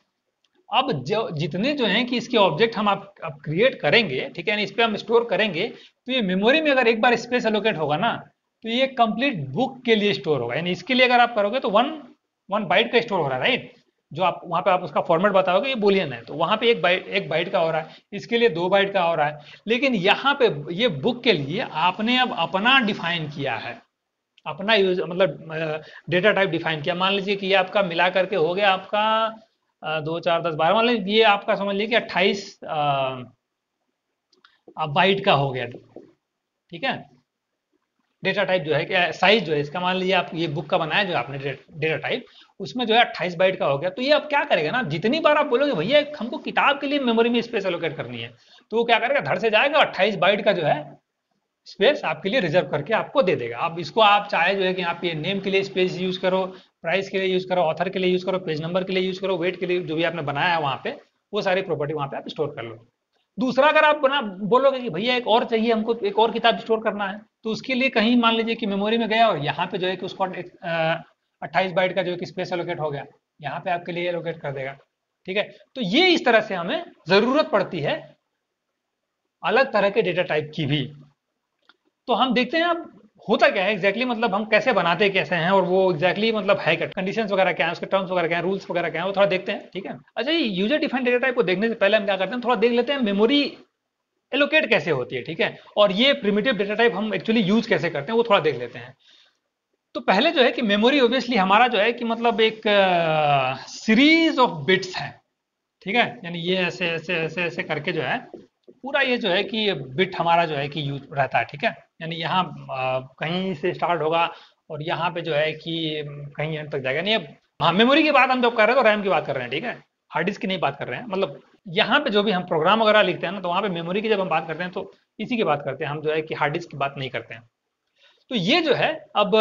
अब जो जितने जो हैं कि इसके ऑब्जेक्ट हम आप, आप क्रिएट करेंगे ठीक है इस पर हम स्टोर करेंगे तो ये मेमोरी में अगर एक बार स्पेस एलोकेट होगा ना तो ये कंप्लीट बुक के लिए स्टोर होगा यानी इसके लिए अगर आप करोगे तो वन वन बाइट का स्टोर हो रहा है राइट जो आप वहाँ पे आप उसका फॉर्मेट बताओगे ये बोलियन है तो वहाँ पे एक बाइट एक बाइट का हो रहा है इसके लिए दो बाइट का हो रहा है लेकिन यहाँ पे ये बुक के लिए आपने अब अपना डिफाइन किया है अपना यूज मतलब डेटा टाइप डिफाइन किया मान लीजिए कि ये आपका मिला करके हो गया आपका दो चार दस बारह मान लीजिए ये आपका समझ लीजिए अट्ठाईस बाइट का हो गया ठीक है डेटा टाइप जो है साइज जो है इसका मान लीजिए आप ये बुक का बनाया जो आपने डेटा टाइप उसमें जो है अट्ठाईस बाइट का हो गया तो ये आप क्या करेगा ना जितनी बार आप बोलोगे भैया हमको किताब के लिए मेमोरी में स्पेस एलोकेट करनी है तो वो क्या करेगा धड़ से जाएगा अट्ठाईस बाइट का जो है स्पेस आपके लिए रिजर्व करके आपको दे देगा अब इसको आप चाहे जो है कि आप ये नेम के लिए स्पेस यूज करो प्राइस के लिए यूज करो ऑथर के लिए यूज करो पेज नंबर के लिए यूज करो वेट के लिए जो भी आपने बनाया है वहाँ पे वो सारी प्रॉपर्टी वहाँ पे आप स्टोर कर लो दूसरा अगर आप बना बोलोगे कि भैया एक और चाहिए हमको एक और किताब स्टोर करना है तो उसके लिए कहीं मान लीजिए कि मेमोरी में गया और यहाँ पे जो है कि उसको अट्ठाईस बाइट का जो है कि स्पेस एलोकेट हो गया यहाँ पे आपके लिए एलोकेट कर देगा ठीक है तो ये इस तरह से हमें जरूरत पड़ती है अलग तरह के डेटा टाइप की भी तो हम देखते हैं आप होता क्या है एग्जैक्टली exactly, मतलब हम कैसे बनाते कैसे हैं और वो एग्जैक्टली exactly, मतलब है क्या कंडीशंस वगैरह क्या है उसके टर्म्स वगैरह क्या है रूल्स वगैरह क्या है वो थोड़ा देखते हैं ठीक है अच्छा ये यूजर डिफाइन डेटा टाइप को देखने से पहले हम क्या करते हैं थोड़ा देख लेते हैं मेमोरी एलोकेट कैसे होती है ठीक है और ये प्रिमेटिव डेटा टाइप हम एक्चुअली यूज कैसे करते हैं वो थोड़ा देख लेते हैं तो पहले जो है कि मेमोरी ऑब्वियसली हमारा जो है कि मतलब एक सीरीज ऑफ बिट्स है ठीक है यानी ये ऐसे ऐसे ऐसे ऐसे करके जो है पूरा ये जो है कि बिट हमारा जो है कि यूज रहता है ठीक है यानी यहाँ कहीं से स्टार्ट होगा और यहाँ पे जो है कि कहीं एंड तक जाएगा नहीं हाँ मेमोरी की बात हम जब कर रहे हैं तो रैम की बात कर रहे हैं ठीक है हार्ड डिस्क की नहीं बात कर रहे हैं मतलब यहाँ पे जो भी हम प्रोग्राम वगैरह लिखते हैं ना तो वहाँ पे मेमोरी की जब हम बात करते हैं तो इसी की बात करते हैं हम जो है कि हार्ड डिस्क की बात नहीं करते हैं तो ये जो है अब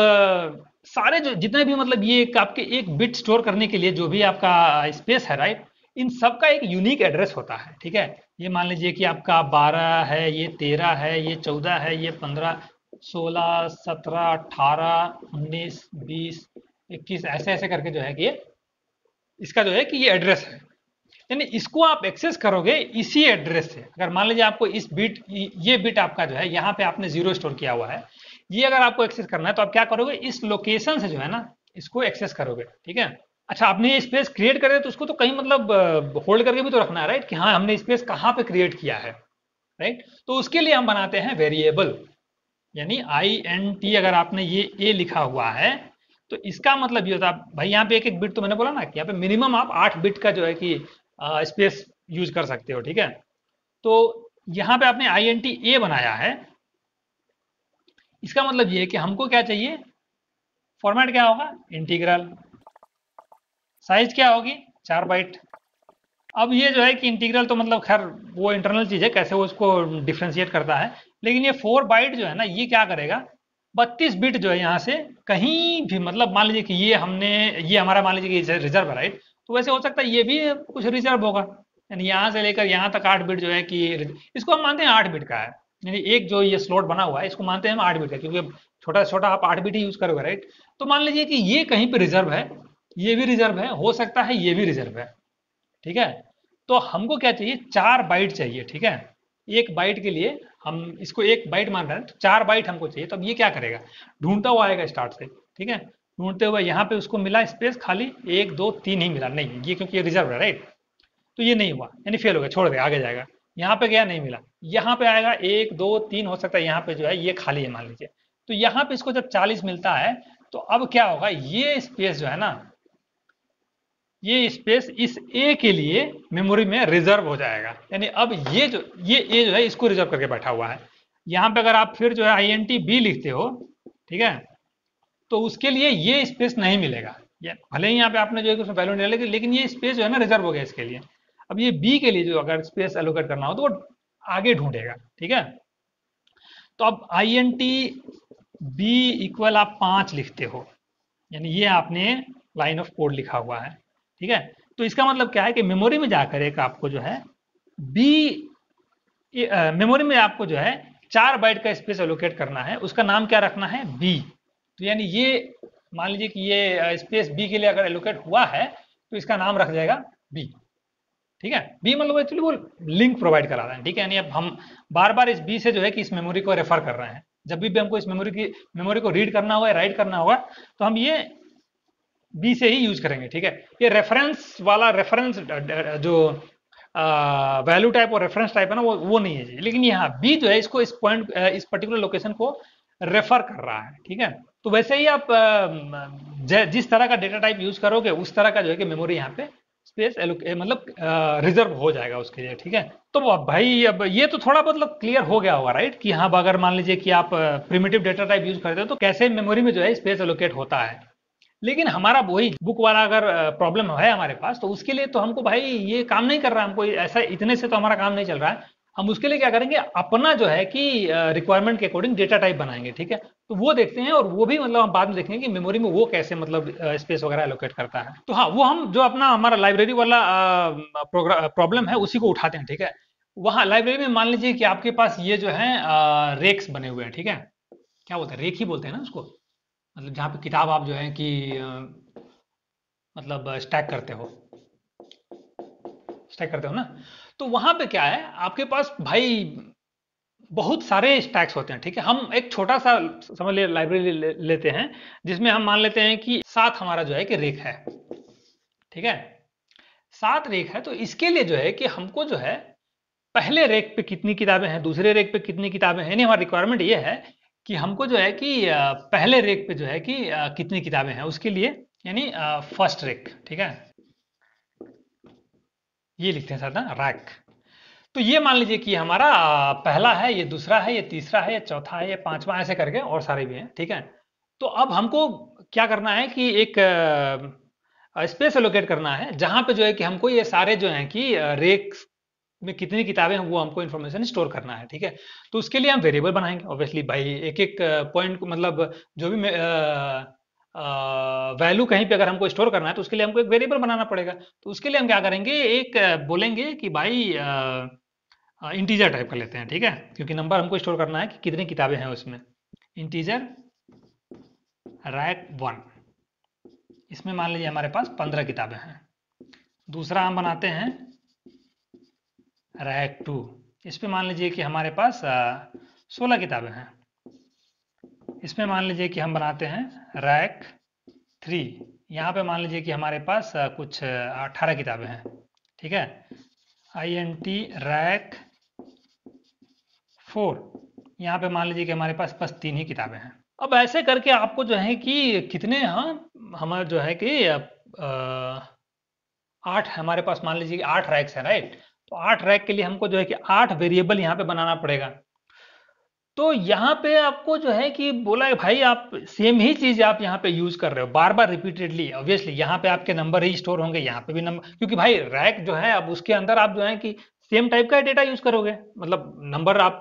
सारे जो जितने भी मतलब ये एक आपके एक बिट स्टोर करने के लिए जो भी आपका स्पेस है राइट इन सब का एक यूनिक एड्रेस होता है ठीक है ये मान लीजिए कि आपका बारह है ये तेरह है ये चौदह है ये पंद्रह सोलह सत्रह अठारह उन्नीस बीस इक्कीस ऐसे ऐसे करके जो है कि ये इसका जो है कि ये एड्रेस है यानी इसको आप एक्सेस करोगे इसी एड्रेस से अगर मान लीजिए आपको इस बिट ये बिट आपका जो है यहाँ पे आपने जीरो स्टोर किया हुआ है ये अगर आपको एक्सेस करना है तो आप क्या करोगे इस लोकेशन से जो है ना इसको एक्सेस करोगे ठीक है अच्छा आपने ये स्पेस क्रिएट करे तो उसको तो कहीं मतलब होल्ड करके भी तो रखना है राइट कि हाँ हमने स्पेस कहाँ पे क्रिएट किया है राइट तो उसके लिए हम बनाते हैं वेरिएबल यानी आई एन टी अगर आपने ये ए लिखा हुआ है तो इसका मतलब ये होता है भाई यहाँ पे एक एक बिट तो मैंने बोला ना कि यहाँ पे मिनिमम आप आठ बिट का जो है कि स्पेस यूज कर सकते हो ठीक है तो यहाँ पे आपने आई एन टी ए बनाया है इसका मतलब ये है कि हमको क्या चाहिए फॉर्मेट क्या होगा इंटीग्रल साइज क्या होगी चार बाइट अब ये जो है कि इंटीग्रल तो मतलब खैर वो इंटरनल चीज है कैसे वो उसको डिफ्रेंशिएट करता है लेकिन ये फोर बाइट जो है ना ये क्या करेगा बत्तीस बिट जो है यहाँ से कहीं भी मतलब मान लीजिए कि ये हमने ये हमारा मान लीजिए कि रिजर्व है राइट तो वैसे हो सकता है ये भी कुछ रिजर्व होगा यानी यहाँ से लेकर यहाँ तक आठ बिट जो है कि इसको हम मानते हैं आठ बिट का है यानी एक जो ये स्लॉट बना हुआ है इसको मानते हैं हम आठ बिट का क्योंकि छोटा छोटा आप आठ बिट ही यूज करोगे राइट तो मान लीजिए कि ये कहीं पर रिजर्व है ये भी रिजर्व है हो सकता है ये भी रिजर्व है ठीक है तो हमको क्या चाहिए चार बाइट चाहिए ठीक है एक बाइट के लिए हम इसको एक बाइट मान रहे हैं तो चार बाइट हमको चाहिए तो अब ये क्या करेगा ढूंढता हुआ आएगा स्टार्ट से ठीक है ढूंढते हुए यहाँ पे उसको मिला स्पेस खाली एक दो तीन ही मिला नहीं ये क्योंकि ये रिजर्व है राइट तो ये नहीं हुआ यानी फेल हो गया छोड़ दे आगे जाएगा यहाँ पे गया नहीं मिला यहाँ पे आएगा एक दो तीन हो सकता है यहाँ पे जो है ये खाली है मान लीजिए तो यहाँ पे इसको जब चालीस मिलता है तो अब क्या होगा ये स्पेस जो है ना ये स्पेस इस ए के लिए मेमोरी में रिजर्व हो जाएगा यानी अब ये जो ये ए जो है इसको रिजर्व करके बैठा हुआ है यहाँ पे अगर आप फिर जो है आई एन टी बी लिखते हो ठीक है तो उसके लिए ये स्पेस नहीं मिलेगा भले ही यहाँ पे आपने जो है उसमें वैल्यू नहीं लेकिन लेकिन ये स्पेस जो है ना रिजर्व हो गया इसके लिए अब ये बी के लिए जो अगर स्पेस एलोकेट करना हो तो वो आगे ढूंढेगा ठीक है तो अब I N T B equal आप पांच लिखते हो यानी ये आपने लाइन ऑफ कोड लिखा हुआ है ठीक है तो इसका मतलब क्या है कि मेमोरी में जाकर एक आपको जो है बी मेमोरी में आपको जो है चार बाइट का स्पेस एलोकेट करना है उसका नाम क्या रखना है बी तो यानी ये मान लीजिए कि ये स्पेस बी के लिए अगर एलोकेट हुआ है तो इसका नाम रख जाएगा बी ठीक है बी मतलब एक्चुअली वो लिंक प्रोवाइड करा रहे हैं ठीक है यानी अब हम बार बार इस बी से जो है कि इस मेमोरी को रेफर कर रहे हैं जब भी हमको इस मेमोरी की मेमोरी को रीड करना होगा राइट करना होगा तो हम ये बी से ही यूज करेंगे ठीक है ये रेफरेंस वाला रेफरेंस जो वैल्यू टाइप और रेफरेंस टाइप है ना वो वो नहीं है लेकिन यहाँ बी जो है इसको इस पॉइंट इस पर्टिकुलर लोकेशन को रेफर कर रहा है ठीक है तो वैसे ही आप जिस तरह का डेटा टाइप यूज करोगे उस तरह का जो है कि मेमोरी यहाँ पे स्पेस मतलब रिजर्व हो जाएगा उसके लिए ठीक है तो भाई अब ये तो थोड़ा मतलब क्लियर हो गया होगा राइट कि हाँ अगर मान लीजिए कि आप प्रिमेटिव डेटा टाइप यूज करते हो तो कैसे मेमोरी में जो है स्पेस एलोकेट होता है लेकिन हमारा वही बुक वाला अगर प्रॉब्लम है हमारे पास तो उसके लिए तो हमको भाई ये काम नहीं कर रहा हमको ऐसा इतने से तो हमारा काम नहीं चल रहा है हम उसके लिए क्या करेंगे अपना जो है कि रिक्वायरमेंट के अकॉर्डिंग डेटा टाइप बनाएंगे ठीक है तो वो देखते हैं और वो भी मतलब हम बाद में देखेंगे कि मेमोरी में वो कैसे मतलब स्पेस वगैरह एलोकेट करता है तो हाँ वो हम जो अपना हमारा लाइब्रेरी वाला प्रॉब्लम है उसी को उठाते हैं ठीक है वहाँ लाइब्रेरी में मान लीजिए कि आपके पास ये जो है रेक्स बने हुए हैं ठीक है क्या बोलते हैं रेक ही बोलते हैं ना उसको मतलब जहाँ पे किताब आप जो है कि मतलब स्टैक करते हो स्टैक करते हो ना तो वहां पे क्या है आपके पास भाई बहुत सारे स्टैक्स होते हैं ठीक है हम एक छोटा सा समझ ले लाइब्रेरी ले, लेते हैं जिसमें हम मान लेते हैं कि सात हमारा जो है कि रेख है ठीक है सात रेख है तो इसके लिए जो है कि हमको जो है पहले रेख पे कितनी किताबें हैं दूसरे रेख पे कितनी किताबें हैं यानी हमारी रिक्वायरमेंट ये है कि हमको जो है कि पहले रेक पे जो है कि कितनी किताबें हैं उसके लिए यानी फर्स्ट रेक ठीक है ये लिखते हैं साथ रैक तो ये मान लीजिए कि हमारा पहला है ये दूसरा है ये तीसरा है ये चौथा है ये पांचवा ऐसे करके और सारे भी हैं ठीक है तो अब हमको क्या करना है कि एक स्पेस एलोकेट करना है जहां पे जो है कि हमको ये सारे जो हैं कि रेक्स में कितनी किताबें हैं वो हमको इन्फॉर्मेशन स्टोर करना है ठीक है तो उसके लिए हम वेरिएबल बनाएंगे ऑब्वियसली भाई एक एक पॉइंट मतलब जो भी वैल्यू कहीं पे अगर हमको स्टोर करना है तो उसके लिए हमको एक वेरिएबल बनाना पड़ेगा तो उसके लिए हम क्या करेंगे एक बोलेंगे कि भाई इंटीजर टाइप कर लेते हैं ठीक है क्योंकि नंबर हमको स्टोर करना है कि कितनी किताबें हैं उसमें इंटीजर रैक वन इसमें मान लीजिए हमारे पास पंद्रह किताबें हैं दूसरा हम बनाते हैं रैक टू इस पर मान लीजिए कि हमारे पास सोलह किताबें हैं इसमें मान लीजिए कि हम बनाते हैं रैक थ्री यहाँ पे मान लीजिए कि हमारे पास कुछ अठारह किताबें हैं ठीक है I N T rack four यहाँ पे मान लीजिए कि हमारे पास बस तीन ही किताबें हैं अब ऐसे करके आपको जो है कि कितने हाँ हमारे जो है कि आठ हमारे पास मान लीजिए कि आठ रैक्स हैं राइट तो आठ रैक के लिए हमको जो है कि आठ वेरिएबल यहाँ पे बनाना पड़ेगा तो यहाँ पे आपको जो है कि बोला है भाई आप सेम ही चीज आप यहाँ पे यूज कर रहे हो बार बार रिपीटेडली ऑब्वियसली यहाँ पे आपके नंबर ही स्टोर होंगे यहाँ पे भी नंबर क्योंकि भाई रैक जो है अब उसके अंदर आप जो है कि सेम टाइप का डेटा यूज करोगे मतलब नंबर आप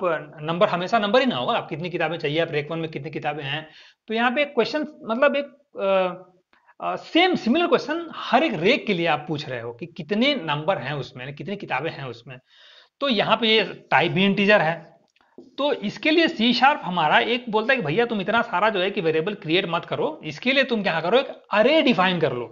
नंबर हमेशा नंबर ही ना होगा आप कितनी किताबें चाहिए आप रैक वन में कितनी किताबें हैं तो यहाँ पे एक क्वेश्चन मतलब एक आ, सेम सिमिलर क्वेश्चन हर एक रेक के लिए आप पूछ रहे हो कि कितने नंबर हैं उसमें कितनी किताबें हैं उसमें तो यहाँ पे ये टाइप भी इंटीजर है तो इसके लिए सी शार्प हमारा एक बोलता है कि भैया तुम इतना सारा जो है कि वेरिएबल क्रिएट मत करो इसके लिए तुम क्या करो एक अरे डिफाइन कर लो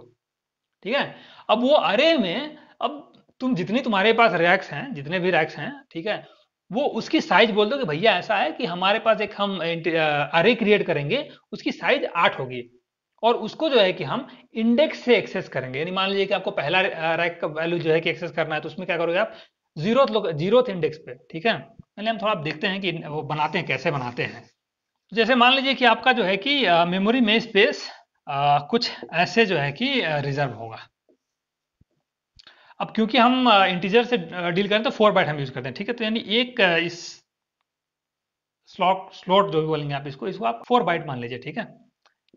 ठीक है अब वो अरे में अब तुम जितनी तुम्हारे पास रैक्स हैं जितने भी रैक्स हैं ठीक है वो उसकी साइज बोल दो कि भैया ऐसा है कि हमारे पास एक हम अरे क्रिएट करेंगे उसकी साइज आठ होगी और उसको जो है कि हम इंडेक्स से एक्सेस करेंगे यानी मान लीजिए कि आपको पहला रैक का वैल्यू जो है कि एक्सेस करना है तो उसमें क्या करोगे आप जीरो जीरो इंडेक्स पे ठीक है यानी हम थोड़ा देखते हैं कि वो बनाते हैं कैसे बनाते हैं तो जैसे मान लीजिए कि आपका जो है कि मेमोरी में स्पेस कुछ ऐसे जो है कि रिजर्व होगा अब क्योंकि हम इंटीजर से डील करें तो फोर बाइट हम यूज करते हैं ठीक है तो यानी एक इस स्लॉट स्लॉट जो भी बोलेंगे आप इसको इसको आप फोर बाइट मान लीजिए ठीक है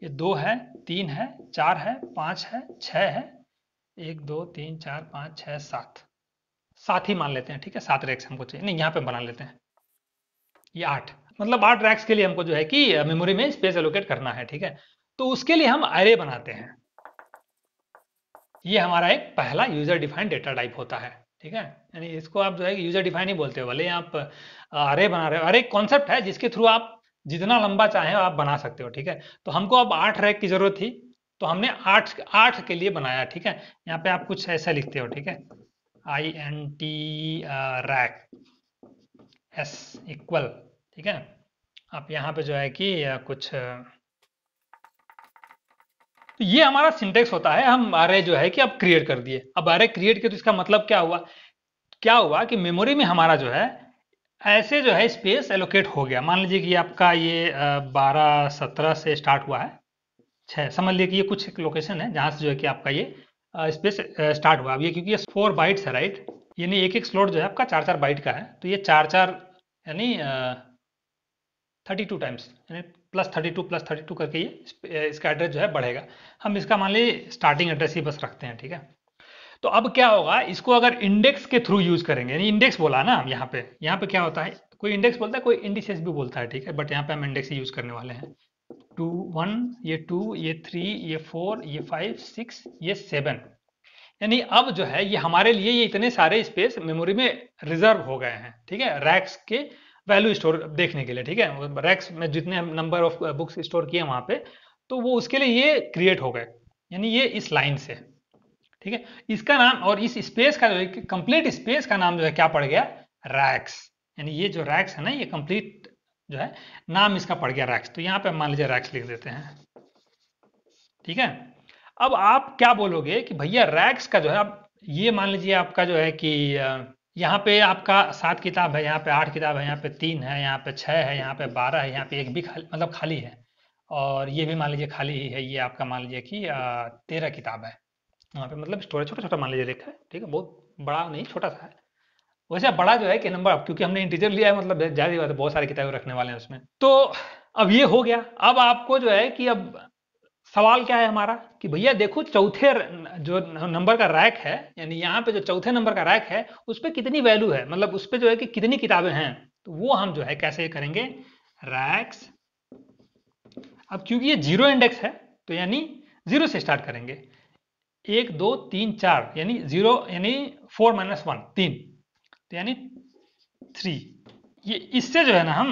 ये दो है तीन है चार है पांच है छ है एक दो तीन चार पांच छह सात सात ही मान लेते हैं ठीक है सात रैक्स हमको चाहिए नहीं यहाँ पे बना लेते हैं ये आठ मतलब आठ रैक्स के लिए हमको जो है कि मेमोरी में स्पेस एलोकेट करना है ठीक है तो उसके लिए हम एरे बनाते हैं ये हमारा एक पहला यूजर डिफाइंड डेटा टाइप होता है ठीक है यानी इसको आप जो है यूजर डिफाइन ही बोलते हो भले आप अरे बना रहे हो अरे कॉन्सेप्ट है जिसके थ्रू आप जितना लंबा चाहे आप बना सकते हो ठीक है तो हमको अब आठ रैक की जरूरत थी तो हमने आठ आठ के लिए बनाया ठीक है यहाँ पे आप कुछ ऐसा लिखते हो ठीक है I N T rack S equal ठीक है आप यहाँ पे जो है कि कुछ तो ये हमारा सिंटेक्स होता है हम अरे जो है कि अब क्रिएट कर दिए अब अरे क्रिएट किया तो इसका मतलब क्या हुआ क्या हुआ कि मेमोरी में हमारा जो है ऐसे जो है स्पेस एलोकेट हो गया मान लीजिए कि आपका ये बारह सत्रह से स्टार्ट हुआ है छः समझ लीजिए कि ये कुछ एक लोकेशन है जहाँ से जो है कि आपका ये स्पेस स्टार्ट हुआ अब ये क्योंकि ये फोर बाइट्स है राइट यानी एक एक स्लॉट जो है आपका चार चार बाइट का है तो ये चार चार यानी थर्टी टू टाइम्स यानी plus thirty two plus thirty two करके ये इसका एड्रेस जो है बढ़ेगा हम इसका मान लीजिए स्टार्टिंग एड्रेस ही बस रखते हैं ठीक है तो अब क्या होगा इसको अगर इंडेक्स के थ्रू यूज करेंगे यानी इंडेक्स बोला ना हम यहाँ पे यहाँ पे क्या होता है कोई इंडेक्स बोलता है कोई इंडिसेस भी बोलता है ठीक है बट यहाँ पे हम इंडेक्स यूज करने वाले हैं टू वन ये टू ये थ्री ये फोर ये फाइव सिक्स ये सेवन यानी अब जो है ये हमारे लिए ये इतने सारे स्पेस मेमोरी में रिजर्व हो गए हैं ठीक है रैक्स के वैल्यू स्टोर देखने के लिए ठीक है रैक्स में जितने नंबर ऑफ बुक्स स्टोर किए वहां पे तो वो उसके लिए ये क्रिएट हो गए यानी ये इस लाइन से ठीक है इसका नाम और इस स्पेस का जो है कंप्लीट स्पेस का नाम जो है क्या पड़ गया रैक्स यानी ये जो रैक्स है ना ये कंप्लीट जो है नाम इसका पड़ गया रैक्स तो यहाँ पे मान लीजिए रैक्स लिख देते हैं ठीक है अब आप क्या बोलोगे कि भैया रैक्स का जो है आप ये मान लीजिए आपका जो है कि यहाँ पे आपका सात किताब है यहाँ पे आठ किताब है यहाँ पे तीन है यहाँ पे छः है यहाँ पे बारह है यहाँ पे एक भी खाली मतलब खाली है और ये भी मान लीजिए खाली ही है ये आपका मान लीजिए कि तेरह किताब है यहाँ पे मतलब स्टोरेज छोटा छोटा मान लीजिए रेखा है ठीक है बहुत बड़ा नहीं छोटा सा है वैसे बड़ा जो है कि नंबर क्योंकि हमने इंटीजर लिया है मतलब ज्यादा बात है बहुत सारी किताबें रखने वाले हैं उसमें तो अब ये हो गया अब आपको जो है कि अब सवाल क्या है हमारा कि भैया देखो चौथे जो नंबर का रैक है यानी यहाँ पे जो चौथे नंबर का रैक है उस पर कितनी वैल्यू है मतलब उस पर जो है कि कितनी किताबें हैं तो वो हम जो है कैसे करेंगे रैक्स अब क्योंकि ये जीरो इंडेक्स है तो यानी जीरो से स्टार्ट करेंगे एक दो तीन चार यानी जीरो यानी फोर माइनस वन तीन तो यानी थ्री ये इससे जो है ना हम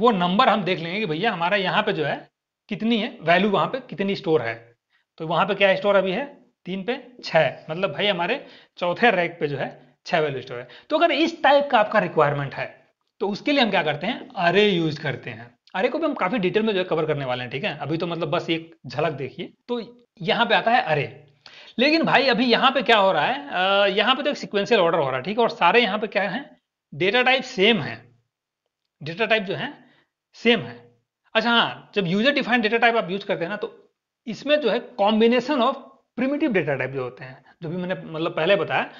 वो नंबर हम देख लेंगे कि भैया हमारा यहाँ पे जो है कितनी है वैल्यू वहाँ पे कितनी स्टोर है तो वहाँ पे क्या स्टोर अभी है तीन पे छः मतलब भाई हमारे चौथे रैक पे जो है छः वैल्यू स्टोर है तो अगर इस टाइप का आपका रिक्वायरमेंट है तो उसके लिए हम क्या करते हैं अरे यूज करते हैं अरे को भी हम काफी डिटेल में जो है कवर करने वाले हैं ठीक है अभी तो मतलब बस एक झलक देखिए तो यहाँ पे आता है अरे लेकिन भाई अभी यहाँ पे क्या हो रहा है यहाँ पे तो एक सिक्वेंशियल ऑर्डर हो रहा है ठीक है और सारे यहाँ पे क्या है डेटा टाइप सेम है डेटा टाइप जो है सेम है अच्छा हाँ जब यूजर डिफाइंड डेटा टाइप आप यूज करते हैं ना तो इसमें जो है combination of primitive data type जो होते हैं जो भी मैंने मतलब पहले बताया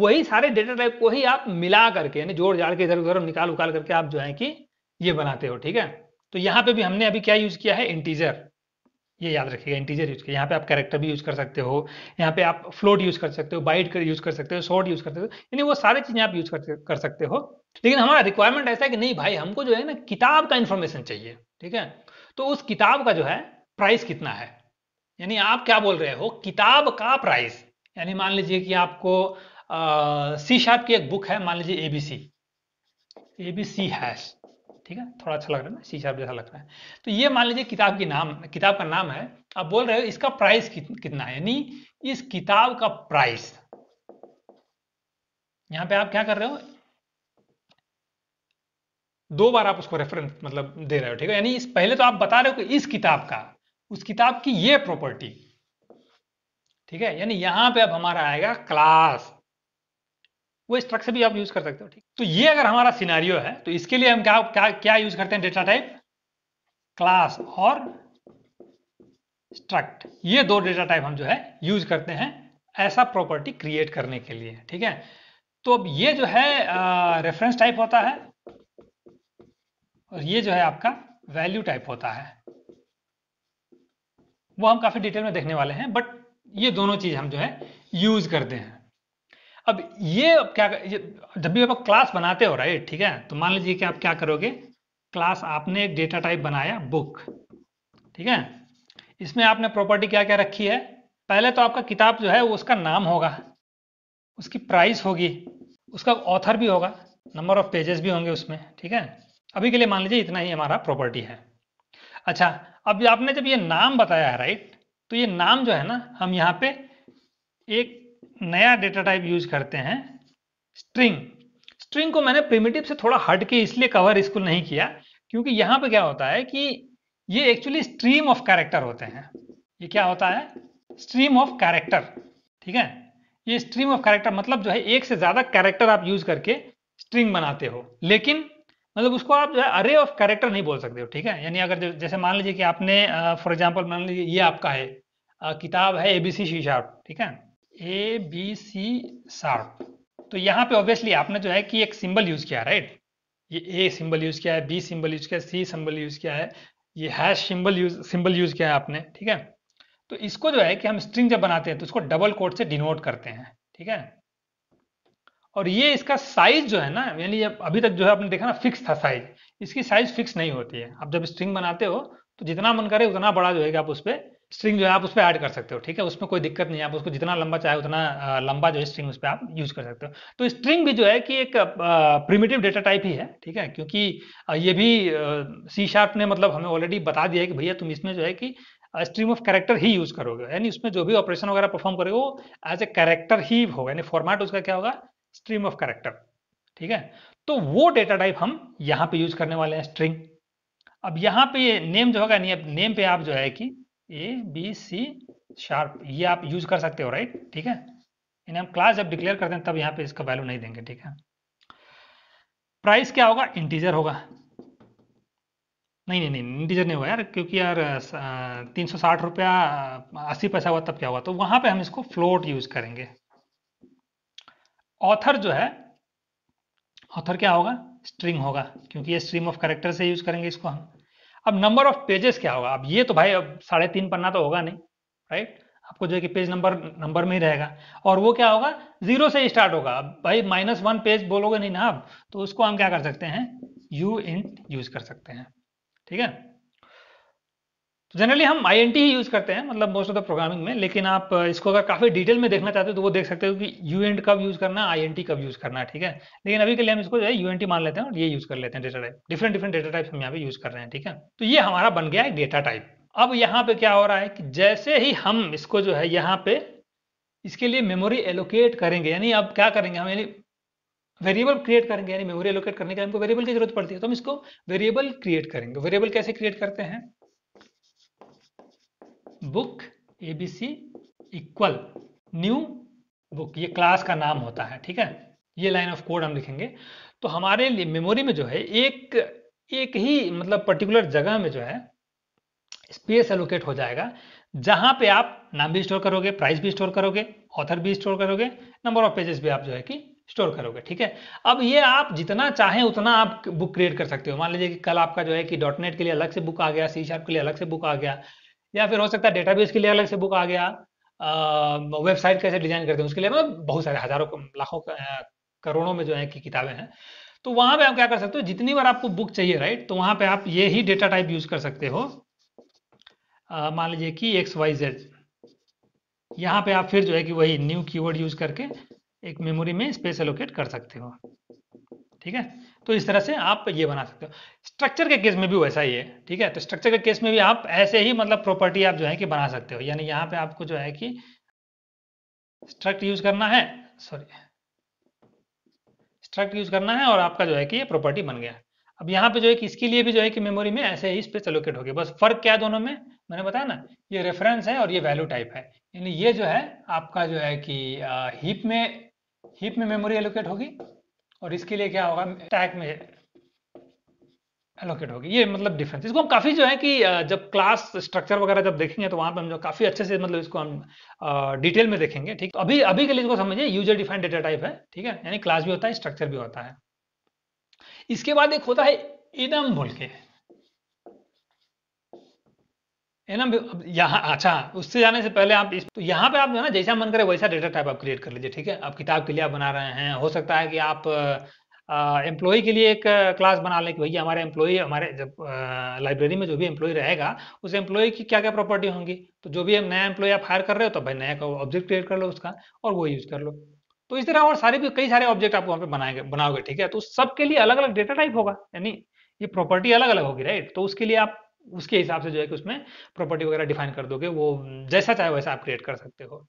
वही सारे डेटा टाइप को ही आप मिला करके यानी जोड़ जाड़ के इधर उधर निकाल उकाल करके आप जो है कि ये बनाते हो ठीक है तो यहाँ पे भी हमने अभी क्या यूज किया है इंटीजर ये याद रखिएगा इंटीजर यूज किया यहाँ पे आप कैरेक्टर भी यूज कर सकते हो यहाँ पे आप फ्लोट यूज कर सकते हो बाइट कर यूज कर सकते हो शॉर्ट यूज कर सकते हो यानी वो सारी चीजें आप यूज कर सकते हो लेकिन हमारा रिक्वायरमेंट ऐसा है कि नहीं भाई हमको जो है ना किताब का इन्फॉर्मेशन चाहिए ठीक है तो उस किताब का जो है प्राइस कितना है यानी आप क्या बोल रहे हो किताब का प्राइस यानी मान लीजिए कि आपको सी शार्प की एक बुक है मान लीजिए एबीसी एबीसी हैश ठीक है थोड़ा अच्छा लग रहा है ना सी शार्प जैसा लग रहा है तो ये मान लीजिए किताब की नाम किताब का नाम है अब बोल रहे हो इसका प्राइस कितना है यानी इस किताब का प्राइस यहाँ पे आप क्या कर रहे हो दो बार आप उसको रेफरेंस मतलब दे रहे हो ठीक है यानी इस पहले तो आप बता रहे हो कि इस किताब का उस किताब की ये प्रॉपर्टी ठीक है यानी यहां पे अब हमारा आएगा क्लास वो स्ट्रक्चर से भी आप यूज कर सकते हो ठीक तो ये अगर हमारा सिनारियो है तो इसके लिए हम क्या क्या, क्या यूज करते हैं डेटा टाइप क्लास और स्ट्रक्ट ये दो डेटा टाइप हम जो है यूज करते हैं ऐसा प्रॉपर्टी क्रिएट करने के लिए ठीक है तो अब ये जो है रेफरेंस टाइप होता है और ये जो है आपका वैल्यू टाइप होता है वो हम काफी डिटेल में देखने वाले हैं बट ये दोनों चीज हम जो है यूज करते हैं अब ये अब क्या ये जब भी आप क्लास बनाते हो राइट ठीक है तो मान लीजिए कि आप क्या करोगे क्लास आपने एक डेटा टाइप बनाया बुक ठीक है इसमें आपने प्रॉपर्टी क्या क्या रखी है पहले तो आपका किताब जो है वो उसका नाम होगा उसकी प्राइस होगी उसका ऑथर भी होगा नंबर ऑफ पेजेस भी होंगे उसमें ठीक है अभी के लिए मान लीजिए इतना ही हमारा प्रॉपर्टी है अच्छा अब आपने जब ये नाम बताया है राइट तो ये नाम जो है ना हम यहाँ पे एक नया डेटा टाइप यूज करते हैं स्ट्रिंग स्ट्रिंग को मैंने प्रिमिटिव से थोड़ा हट के इसलिए कवर इसको नहीं किया क्योंकि यहाँ पे क्या होता है कि ये एक्चुअली स्ट्रीम ऑफ कैरेक्टर होते हैं ये क्या होता है स्ट्रीम ऑफ कैरेक्टर ठीक है ये स्ट्रीम ऑफ कैरेक्टर मतलब जो है एक से ज्यादा कैरेक्टर आप यूज करके स्ट्रिंग बनाते हो लेकिन मतलब उसको आप जो है अरे ऑफ कैरेक्टर नहीं बोल सकते हो ठीक है यानी अगर जैसे मान लीजिए कि आपने फॉर एग्जाम्पल मान लीजिए ये आपका है किताब है एबीसी शीशा ठीक है ए बी सी शार्प तो यहाँ पे ऑब्वियसली आपने जो है कि एक सिंबल यूज किया राइट ये ए सिंबल यूज किया है बी सिंबल यूज किया है सी सिंबल यूज किया है ये hash symbol use symbol use किया है आपने ठीक है तो इसको जो है कि हम स्ट्रिंग जब बनाते हैं तो इसको डबल कोट से डिनोट करते हैं ठीक है और ये इसका साइज जो है ना यानी अभी तक जो है आपने देखा ना फिक्स था साइज इसकी साइज फिक्स नहीं होती है आप जब स्ट्रिंग बनाते हो तो जितना मन करे उतना बड़ा जो है कि आप उस पर स्ट्रिंग जो है आप उस पर ऐड कर सकते हो ठीक है उसमें कोई दिक्कत नहीं है आप उसको जितना लंबा चाहे उतना लंबा जो है स्ट्रिंग उस पर आप यूज कर सकते हो तो स्ट्रिंग भी जो है कि एक प्रिमेटिव डेटा टाइप ही है ठीक है क्योंकि ये भी सी शार्प ने मतलब हमें ऑलरेडी बता दिया है कि भैया तुम इसमें जो है कि स्ट्रीम ऑफ कैरेक्टर ही यूज करोगे यानी उसमें जो भी ऑपरेशन वगैरह परफॉर्म करोगे वो एज ए कैरेक्टर ही होगा यानी फॉर्मेट उसका क्या होगा स्ट्रीम ऑफ कैरेक्टर ठीक है तो वो डेटा टाइप हम यहाँ पे यूज करने वाले हैं स्ट्रिंग अब यहाँ पे नेम जो होगा नहीं नेम पे आप जो है कि ए बी सी शार्प ये आप यूज कर सकते हो राइट ठीक है इन्हें हम क्लास जब डिक्लेयर करते हैं तब यहाँ पे इसका वैल्यू नहीं देंगे ठीक है प्राइस क्या होगा इंटीजर होगा नहीं नहीं नहीं इंटीजर नहीं हुआ यार क्योंकि यार तीन सौ साठ रुपया अस्सी पैसा हुआ तब क्या हुआ तो वहां पे हम इसको फ्लोट यूज करेंगे ऑथर जो है ऑथर क्या होगा स्ट्रिंग होगा क्योंकि ये स्ट्रीम ऑफ करेक्टर से यूज करेंगे इसको हम अब नंबर ऑफ पेजेस क्या होगा अब ये तो भाई अब साढ़े तीन पन्ना तो होगा नहीं राइट आपको जो है कि पेज नंबर नंबर में ही रहेगा और वो क्या होगा जीरो से स्टार्ट होगा अब भाई माइनस वन पेज बोलोगे नहीं ना आप तो उसको हम क्या कर सकते हैं यू इंट यूज कर सकते हैं ठीक है तो जनरली हम आई एन टी ही यूज करते हैं मतलब मोस्ट ऑफ द प्रोग्रामिंग में लेकिन आप इसको अगर काफी डिटेल में देखना चाहते हो तो वो देख सकते हो कि यू एंड कब यूज करना आई एन टी कब यूज करना ठीक है लेकिन अभी के लिए हम इसको जो है यू एन टी मान लेते हैं और ये यूज कर लेते हैं data type different different data type हम यहाँ पे यूज कर रहे हैं ठीक है तो ये हमारा बन गया है डेटा टाइप अब यहाँ पे क्या हो रहा है कि जैसे ही हम इसको जो है यहाँ पे इसके लिए मेमोरी एलोकेट करेंगे यानी अब क्या करेंगे हम यानी वेरिएबल क्रिएट करेंगे यानी मेमोरी एलोकेट करने के लिए हमको वेरिएबल की जरूरत पड़ती है तो हम इसको वेरिएबल क्रिएट करेंगे वेरिएबल कैसे क्रिएट करते हैं book A B C equal new book ये क्लास का नाम होता है ठीक है ये लाइन ऑफ कोड हम लिखेंगे तो हमारे लिए मेमोरी में जो है एक एक ही मतलब पर्टिकुलर जगह में जो है स्पेस एलोकेट हो जाएगा जहां पे आप नाम भी स्टोर करोगे प्राइस भी स्टोर करोगे ऑथर भी स्टोर करोगे नंबर ऑफ पेजेस भी आप जो है कि स्टोर करोगे ठीक है अब ये आप जितना चाहें उतना आप बुक क्रिएट कर सकते हो मान लीजिए कि कल आपका जो है कि डॉट के लिए अलग से बुक आ गया सी शार्प के लिए अलग से बुक आ गया या फिर हो सकता है डेटाबेस के लिए अलग से बुक आ गया वेबसाइट कैसे डिजाइन करते हैं उसके लिए मतलब बहुत सारे हजारों लाखों करोड़ों में जो है कि किताबें हैं तो वहां पे आप क्या कर सकते हो जितनी बार आपको बुक चाहिए राइट तो वहां पे आप ये ही डेटा टाइप यूज कर सकते हो मान लीजिए कि एक्स वाई जेड यहाँ पे आप फिर जो है कि वही न्यू कीवर्ड यूज करके एक मेमोरी में स्पेस एलोकेट कर सकते हो ठीक है तो इस तरह से आप ये बना सकते हो स्ट्रक्चर के केस में भी वैसा ही है ठीक है तो स्ट्रक्चर के केस में भी आप ऐसे ही मतलब प्रॉपर्टी आप जो है कि बना सकते हो यानी यहाँ पे आपको जो है कि स्ट्रक्ट यूज करना है सॉरी स्ट्रक्ट यूज करना है और आपका जो है कि ये प्रॉपर्टी बन गया अब यहाँ पे जो है कि इसके लिए भी जो है कि मेमोरी में ऐसे ही स्पेस एलोकेट होगी बस फर्क क्या है दोनों में मैंने बताया ना ये रेफरेंस है और ये वैल्यू टाइप है यानी ये जो है आपका जो है कि हीप में हीप में मेमोरी एलोकेट होगी और इसके लिए क्या होगा टैग में एलोकेट होगी ये मतलब डिफरेंस इसको हम काफ़ी जो है कि जब क्लास स्ट्रक्चर वगैरह जब देखेंगे तो वहां पे हम जो काफ़ी अच्छे से मतलब इसको हम डिटेल में देखेंगे ठीक तो अभी अभी के लिए इसको समझिए यूजर डिफाइंड डेटा टाइप है ठीक है यानी क्लास भी होता है स्ट्रक्चर भी होता है इसके बाद एक होता है इनम बोल के है ना यहाँ अच्छा उससे जाने से पहले आप इस तो यहाँ पे आप जो है ना जैसा मन करे वैसा डेटा टाइप आप क्रिएट कर लीजिए ठीक है आप किताब के लिए आप बना रहे हैं हो सकता है कि आप एम्प्लॉय के लिए एक क्लास बना लें कि भैया हमारे एम्प्लॉय हमारे जब लाइब्रेरी में जो भी एम्प्लॉय रहेगा उस एम्प्लॉय की क्या क्या प्रॉपर्टी होंगी तो जो भी नया एम्प्लॉय आप हायर कर रहे हो तो भाई नया ऑब्जेक्ट क्रिएट कर लो उसका और वो यूज कर लो तो इस तरह और सारे भी कई सारे ऑब्जेक्ट आप वहाँ पे बनाएंगे बनाओगे ठीक है तो सबके लिए अलग अलग डेटा टाइप होगा यानी ये प्रॉपर्टी अलग अलग होगी राइट तो उसके लिए आप उसके हिसाब से जो है कि उसमें प्रॉपर्टी वगैरह डिफाइन कर दोगे वो जैसा चाहे वैसा आप क्रिएट कर सकते हो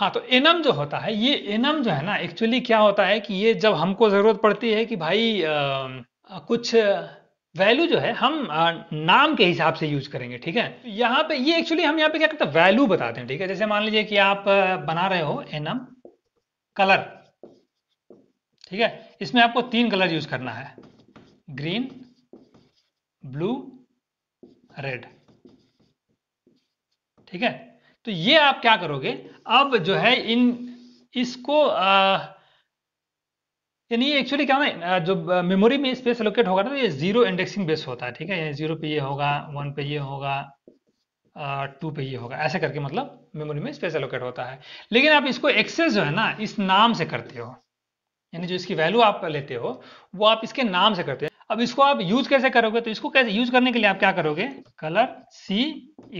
हाँ तो एनम जो होता है ये एनम जो है ना एक्चुअली क्या होता है कि ये जब हमको ज़रूरत पड़ती है कि भाई आ, कुछ वैल्यू जो है हम आ, नाम के हिसाब से यूज करेंगे ठीक है यहाँ पे ये एक्चुअली हम यहाँ पे क्या करते हैं वैल्यू बताते हैं ठीक है जैसे मान लीजिए कि आप बना रहे हो एनम कलर ठीक है इसमें आपको तीन कलर यूज करना है ग्रीन ब्लू रेड ठीक है तो ये आप क्या करोगे अब जो है इन इसको यानी एक्चुअली क्या है जो मेमोरी में स्पेस लोकेट होगा ना तो ये जीरो इंडेक्सिंग बेस होता है ठीक है यानी जीरो पे ये होगा वन पे ये होगा टू पे ये होगा ऐसे करके मतलब मेमोरी में स्पेस एलोकेट होता है लेकिन आप इसको एक्सेस जो है ना इस नाम से करते हो यानी जो इसकी वैल्यू आप लेते हो वो आप इसके नाम से करते हो अब इसको आप यूज कैसे करोगे तो इसको कैसे यूज करने के लिए आप क्या करोगे कलर सी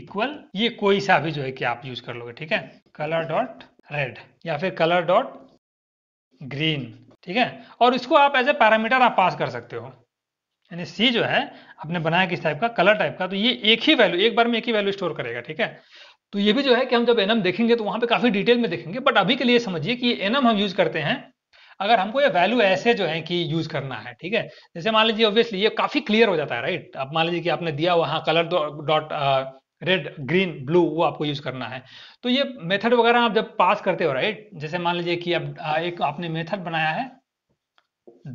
इक्वल ये कोई सा भी जो है कि आप यूज कर लोगे ठीक है कलर डॉट रेड या फिर कलर डॉट ग्रीन ठीक है और इसको आप एज ए पैरामीटर आप पास कर सकते हो यानी सी जो है आपने बनाया किस टाइप का कलर टाइप का तो ये एक ही वैल्यू एक बार में एक ही वैल्यू स्टोर करेगा ठीक है तो ये भी जो है कि हम जब एनम देखेंगे तो वहां पे काफी डिटेल में देखेंगे बट अभी के लिए समझिए कि ये एनम हम यूज करते हैं अगर हमको ये वैल्यू ऐसे जो है कि यूज करना है ठीक है जैसे मान लीजिए ऑब्वियसली ये काफी क्लियर हो जाता है राइट अब मान लीजिए कि आपने दिया हुआ हाँ colour dot red green blue वो आपको यूज करना है तो ये मेथड वगैरह आप जब पास करते हो राइट जैसे मान लीजिए कि अब एक आपने मेथड बनाया है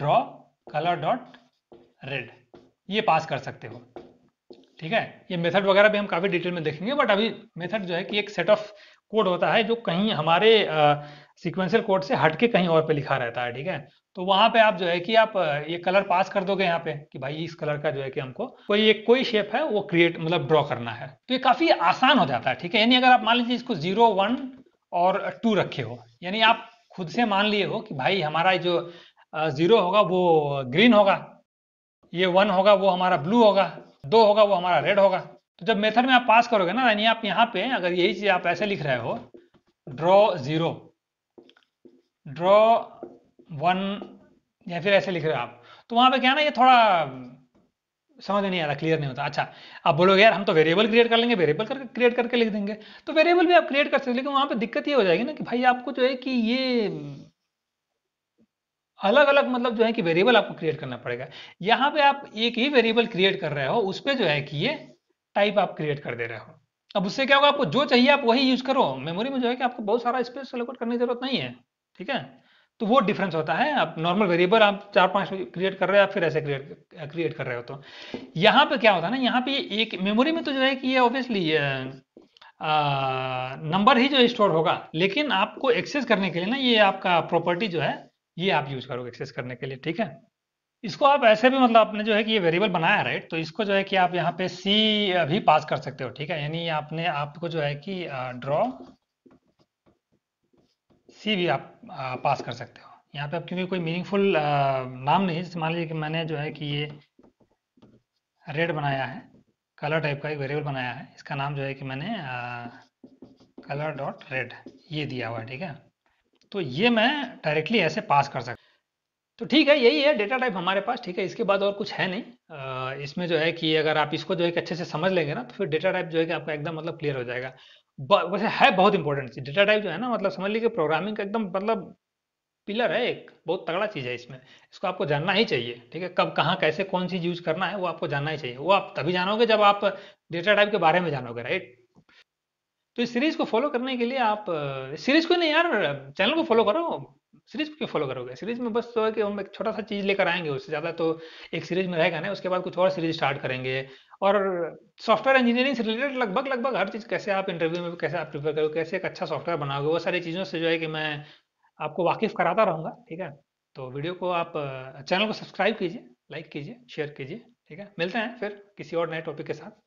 ड्रॉ कलर डॉट रेड ये पास कर सकते हो ठीक है ये मेथड वगैरह भी हम काफी डिटेल में देखेंगे बट अभी मेथड जो है कि एक सेट ऑफ कोड होता है जो कहीं हमारे आ, सिक्वेंशियल कोड से हट के कहीं और पे लिखा रहता है ठीक है तो वहां पे आप जो है कि आप ये कलर पास कर दोगे यहाँ पे कि भाई इस कलर का जो है कि हमको कोई एक कोई शेप है वो क्रिएट मतलब ड्रॉ करना है तो ये काफी आसान हो जाता है ठीक है यानी अगर आप मान लीजिए इसको जीरो वन और टू रखे हो यानी आप खुद से मान लिए हो कि भाई हमारा जो जीरो होगा वो ग्रीन होगा ये वन होगा वो हमारा ब्लू होगा दो होगा वो हमारा रेड होगा तो जब मेथड में आप पास करोगे ना यानी आप यहाँ पे अगर यही चीज आप ऐसे लिख रहे हो ड्रॉ जीरो ड्रॉ वन या फिर ऐसे लिख रहे हो आप तो वहां पे क्या ना ये थोड़ा समझ नहीं आ रहा क्लियर नहीं होता अच्छा आप बोलोगे यार हम तो वेरिएबल क्रिएट कर लेंगे वेरिएबल करके क्रिएट करके लिख देंगे तो वेरिएबल भी आप क्रिएट कर सकते लेकिन वहां पे दिक्कत ये हो जाएगी ना कि भाई आपको जो है कि ये अलग अलग मतलब जो है कि वेरिएबल आपको क्रिएट करना पड़ेगा यहाँ पे आप एक ही वेरिएबल क्रिएट कर रहे हो उस पर जो है कि ये टाइप आप क्रिएट कर दे रहे हो अब उससे क्या होगा आपको जो चाहिए आप वही यूज करो मेमोरी में जो है कि आपको बहुत सारा स्पेस एलोकेट करने की जरूरत नहीं है ठीक है तो वो डिफरेंस होता है आप नॉर्मल वेरिएबल आप चार पांच क्रिएट कर रहे हो या फिर ऐसे क्रिएट क्रिएट कर रहे हो तो यहाँ पे क्या होता है ना यहाँ पे एक मेमोरी में तो जो है कि ये ऑब्वियसली नंबर ही जो स्टोर होगा लेकिन आपको एक्सेस करने के लिए ना ये आपका प्रॉपर्टी जो है ये आप यूज करोगे एक्सेस करने के लिए ठीक है इसको आप ऐसे भी मतलब आपने जो है कि ये वेरिएबल बनाया राइट तो इसको जो है कि आप यहाँ पे सी भी पास कर सकते हो ठीक है यानी आपने आपको जो है कि ड्रॉ सी भी आप आ, पास कर सकते हो यहाँ पे आप क्योंकि कोई मीनिंगफुल नाम नहीं जैसे मान लीजिए कि मैंने जो है कि ये रेड बनाया है कलर टाइप का एक वेरिएबल बनाया है इसका नाम जो है कि मैंने कलर डॉट रेड ये दिया हुआ है ठीक है तो ये मैं डायरेक्टली ऐसे पास कर सकता तो ठीक है यही है डेटा टाइप हमारे पास ठीक है इसके बाद और कुछ है नहीं आ, इसमें जो है कि अगर आप इसको जो है कि अच्छे से समझ लेंगे ना तो फिर डेटा टाइप जो है कि आपका एकदम मतलब क्लियर हो जाएगा वैसे है बहुत इंपॉर्टेंट चीज डेटा टाइप जो है ना मतलब समझ लीजिए प्रोग्रामिंग का एकदम मतलब पिलर है एक बहुत तगड़ा चीज़ है इसमें इसको आपको जानना ही चाहिए ठीक है कब कहाँ कैसे कौन सी यूज करना है वो आपको जानना ही चाहिए वो आप तभी जानोगे जब आप डेटा टाइप के बारे में जानोगे राइट तो इस सीरीज को फॉलो करने के लिए आप सीरीज को नहीं यार चैनल को फॉलो करो सीरीज क्यों फॉलो करोगे सीरीज में बस तो है कि हम एक छोटा सा चीज लेकर आएंगे उससे ज्यादा तो एक सीरीज में रहेगा ना उसके बाद कुछ और सीरीज स्टार्ट करेंगे और सॉफ्टवेयर इंजीनियरिंग से रिलेटेड लगभग लगभग हर चीज कैसे आप इंटरव्यू में कैसे आप प्रिपेयर करोगे कैसे एक अच्छा सॉफ्टवेयर बनाओगे वो सारी चीजों से जो है कि मैं आपको वाकिफ कराता रहूंगा ठीक है तो वीडियो को आप चैनल को सब्सक्राइब कीजिए लाइक कीजिए शेयर कीजिए ठीक है मिलते हैं फिर किसी और नए टॉपिक के साथ